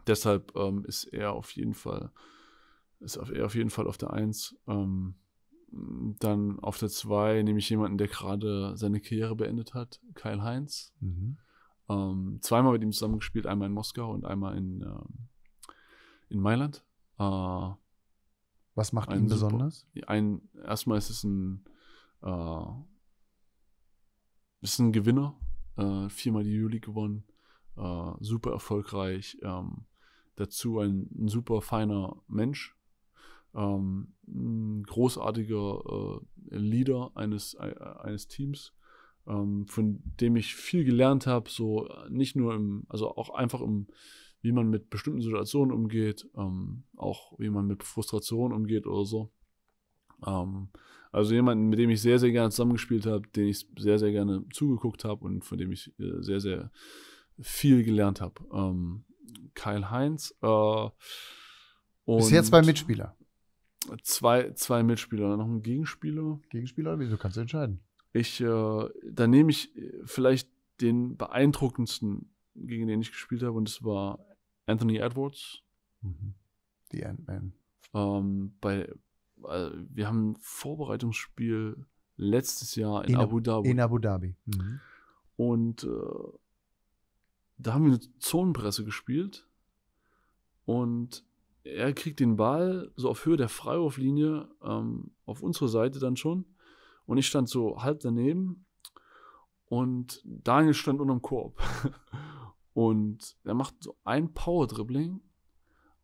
deshalb ähm, ist er auf jeden Fall, ist auf, er auf jeden Fall auf der 1. Ähm, dann auf der 2 nehme ich jemanden, der gerade seine Karriere beendet hat, Kyle Heinz. Mhm. Ähm, zweimal mit ihm zusammengespielt, einmal in Moskau und einmal in, ähm, in Mailand. Äh, Was macht ihn super, besonders? ein, erstmal ist es ein, äh, ist ein Gewinner, äh, viermal die Juli gewonnen, äh, super erfolgreich, ähm, dazu ein, ein, super feiner Mensch. Ähm, ein großartiger äh, Leader eines, äh, eines Teams ähm, von dem ich viel gelernt habe, so äh, nicht nur im, also auch einfach im, wie man mit bestimmten Situationen umgeht, ähm, auch wie man mit Frustration umgeht oder so. Ähm, also jemanden, mit dem ich sehr, sehr gerne zusammengespielt habe, den ich sehr, sehr gerne zugeguckt habe und von dem ich äh, sehr, sehr viel gelernt habe. Ähm, Kyle Heinz. Äh, Bis jetzt zwei Mitspieler. Zwei, zwei Mitspieler, noch ein Gegenspieler. Gegenspieler, wieso kannst du entscheiden? ich, äh, da nehme ich äh, vielleicht den beeindruckendsten, gegen den ich gespielt habe, und das war Anthony Edwards. Mhm. Die Ant-Man. Ähm, bei, äh, wir haben ein Vorbereitungsspiel letztes Jahr in, in Abu Dhabi. In Abu Dhabi. Mhm. Und äh, da haben wir eine Zonenpresse gespielt und er kriegt den Ball so auf Höhe der Freiwurflinie ähm, auf unserer Seite dann schon und ich stand so halb daneben und Daniel stand unterm Korb. Und er macht so ein Power-Dribbling.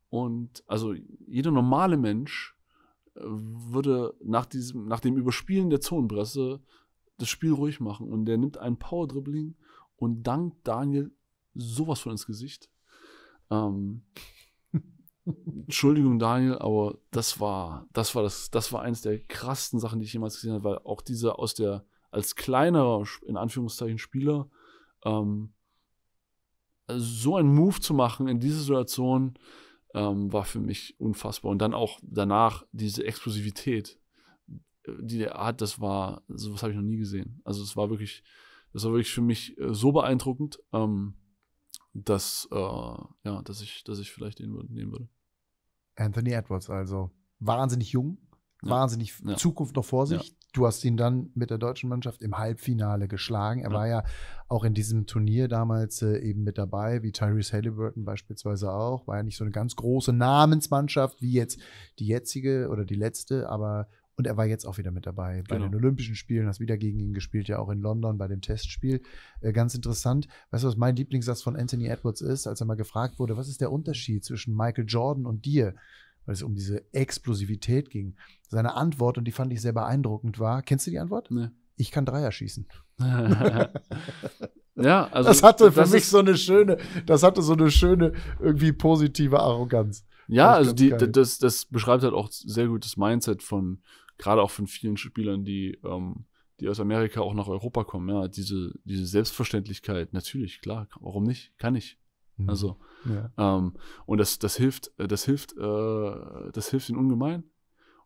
Und also jeder normale Mensch äh, würde nach, diesem, nach dem Überspielen der Zonenpresse das Spiel ruhig machen. Und der nimmt ein Power-Dribbling und dankt Daniel sowas von ins Gesicht. Ähm, Entschuldigung, Daniel, aber das war, das war das, das war eins der krassesten Sachen, die ich jemals gesehen habe, weil auch diese aus der, als kleinerer, in Anführungszeichen, Spieler, ähm, so einen Move zu machen in dieser Situation, ähm, war für mich unfassbar. Und dann auch danach diese Explosivität, die der hat, das war, sowas habe ich noch nie gesehen. Also es war wirklich, das war wirklich für mich äh, so beeindruckend, ähm, dass, äh, ja, dass ich, dass ich vielleicht den nehmen würde. Anthony Edwards also. Wahnsinnig jung, ja. wahnsinnig ja. Zukunft noch vor sich. Ja. Du hast ihn dann mit der deutschen Mannschaft im Halbfinale geschlagen. Er war ja auch in diesem Turnier damals äh, eben mit dabei, wie Tyrese Halliburton beispielsweise auch. War ja nicht so eine ganz große Namensmannschaft wie jetzt die jetzige oder die letzte, aber und er war jetzt auch wieder mit dabei bei genau. den Olympischen Spielen, hast wieder gegen ihn gespielt, ja auch in London bei dem Testspiel. Äh, ganz interessant. Weißt du, was mein Lieblingssatz von Anthony Edwards ist, als er mal gefragt wurde, was ist der Unterschied zwischen Michael Jordan und dir? Weil es um diese Explosivität ging. Seine Antwort, und die fand ich sehr beeindruckend, war: Kennst du die Antwort? Nee. Ich kann Dreier schießen. Ja, also das hatte für das mich so eine schöne, das hatte so eine schöne irgendwie positive Arroganz. Ja, also die, das, das beschreibt halt auch sehr gut das Mindset von gerade auch von vielen Spielern, die, ähm, die aus Amerika auch nach Europa kommen, ja, diese, diese Selbstverständlichkeit, natürlich, klar, warum nicht? Kann ich. Mhm. Also, ja. ähm, und das, das hilft, äh, das hilft, äh, das hilft ihnen ungemein.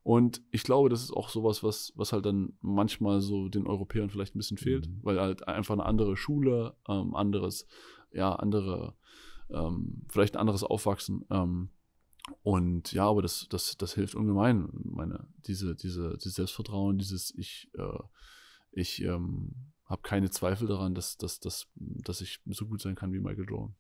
Und ich glaube, das ist auch sowas, was, was halt dann manchmal so den Europäern vielleicht ein bisschen fehlt, mhm. weil halt einfach eine andere Schule, ähm, anderes, ja, andere, ähm, vielleicht ein anderes Aufwachsen. Ähm, und ja, aber das, das, das hilft ungemein, meine, diese, diese, dieses Selbstvertrauen, dieses ich, äh, ich ähm, habe keine Zweifel daran, dass, dass, dass, dass ich so gut sein kann wie Michael Jordan.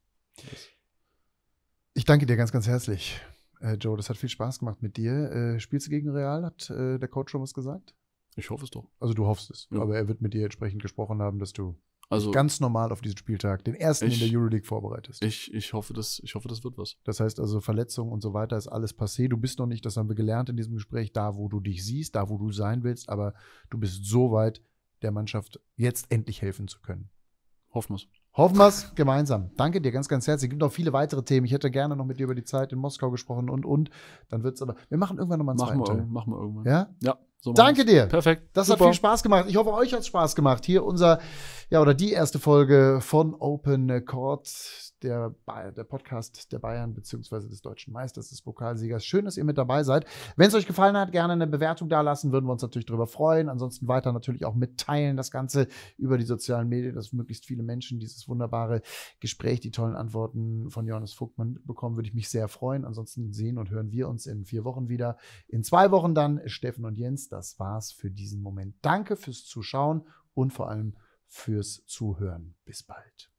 Ich danke dir ganz, ganz herzlich, äh, Joe. Das hat viel Spaß gemacht mit dir. Äh, spielst du gegen Real, hat äh, der Coach schon was gesagt? Ich hoffe es doch. Also du hoffst es. Ja. Aber er wird mit dir entsprechend gesprochen haben, dass du also, ganz normal auf diesen Spieltag, den ersten ich, in der Euroleague vorbereitest. Ich, ich, hoffe, das, ich hoffe, das wird was. Das heißt also, Verletzungen und so weiter ist alles passé. Du bist noch nicht, das haben wir gelernt in diesem Gespräch, da, wo du dich siehst, da, wo du sein willst, aber du bist so weit, der Mannschaft jetzt endlich helfen zu können. Hoffen wir's. Hoffen wir's gemeinsam. Danke dir ganz, ganz herzlich. Es gibt noch viele weitere Themen. Ich hätte gerne noch mit dir über die Zeit in Moskau gesprochen und, und. Dann wird's aber. Wir machen irgendwann nochmal einen machen zweiten wir, Teil. Machen wir irgendwann. Ja? Ja. So Danke dir. Perfekt. Das Super. hat viel Spaß gemacht. Ich hoffe, euch hat es Spaß gemacht. Hier unser, ja, oder die erste Folge von Open Court, der, der Podcast der Bayern beziehungsweise des deutschen Meisters, des Pokalsiegers. Schön, dass ihr mit dabei seid. Wenn es euch gefallen hat, gerne eine Bewertung dalassen, würden wir uns natürlich darüber freuen. Ansonsten weiter natürlich auch mitteilen, das Ganze über die sozialen Medien, dass möglichst viele Menschen dieses wunderbare Gespräch, die tollen Antworten von Johannes Vogtmann bekommen. würde ich mich sehr freuen. Ansonsten sehen und hören wir uns in vier Wochen wieder. In zwei Wochen dann Steffen und Jens das war's für diesen Moment. Danke fürs Zuschauen und vor allem fürs Zuhören. Bis bald.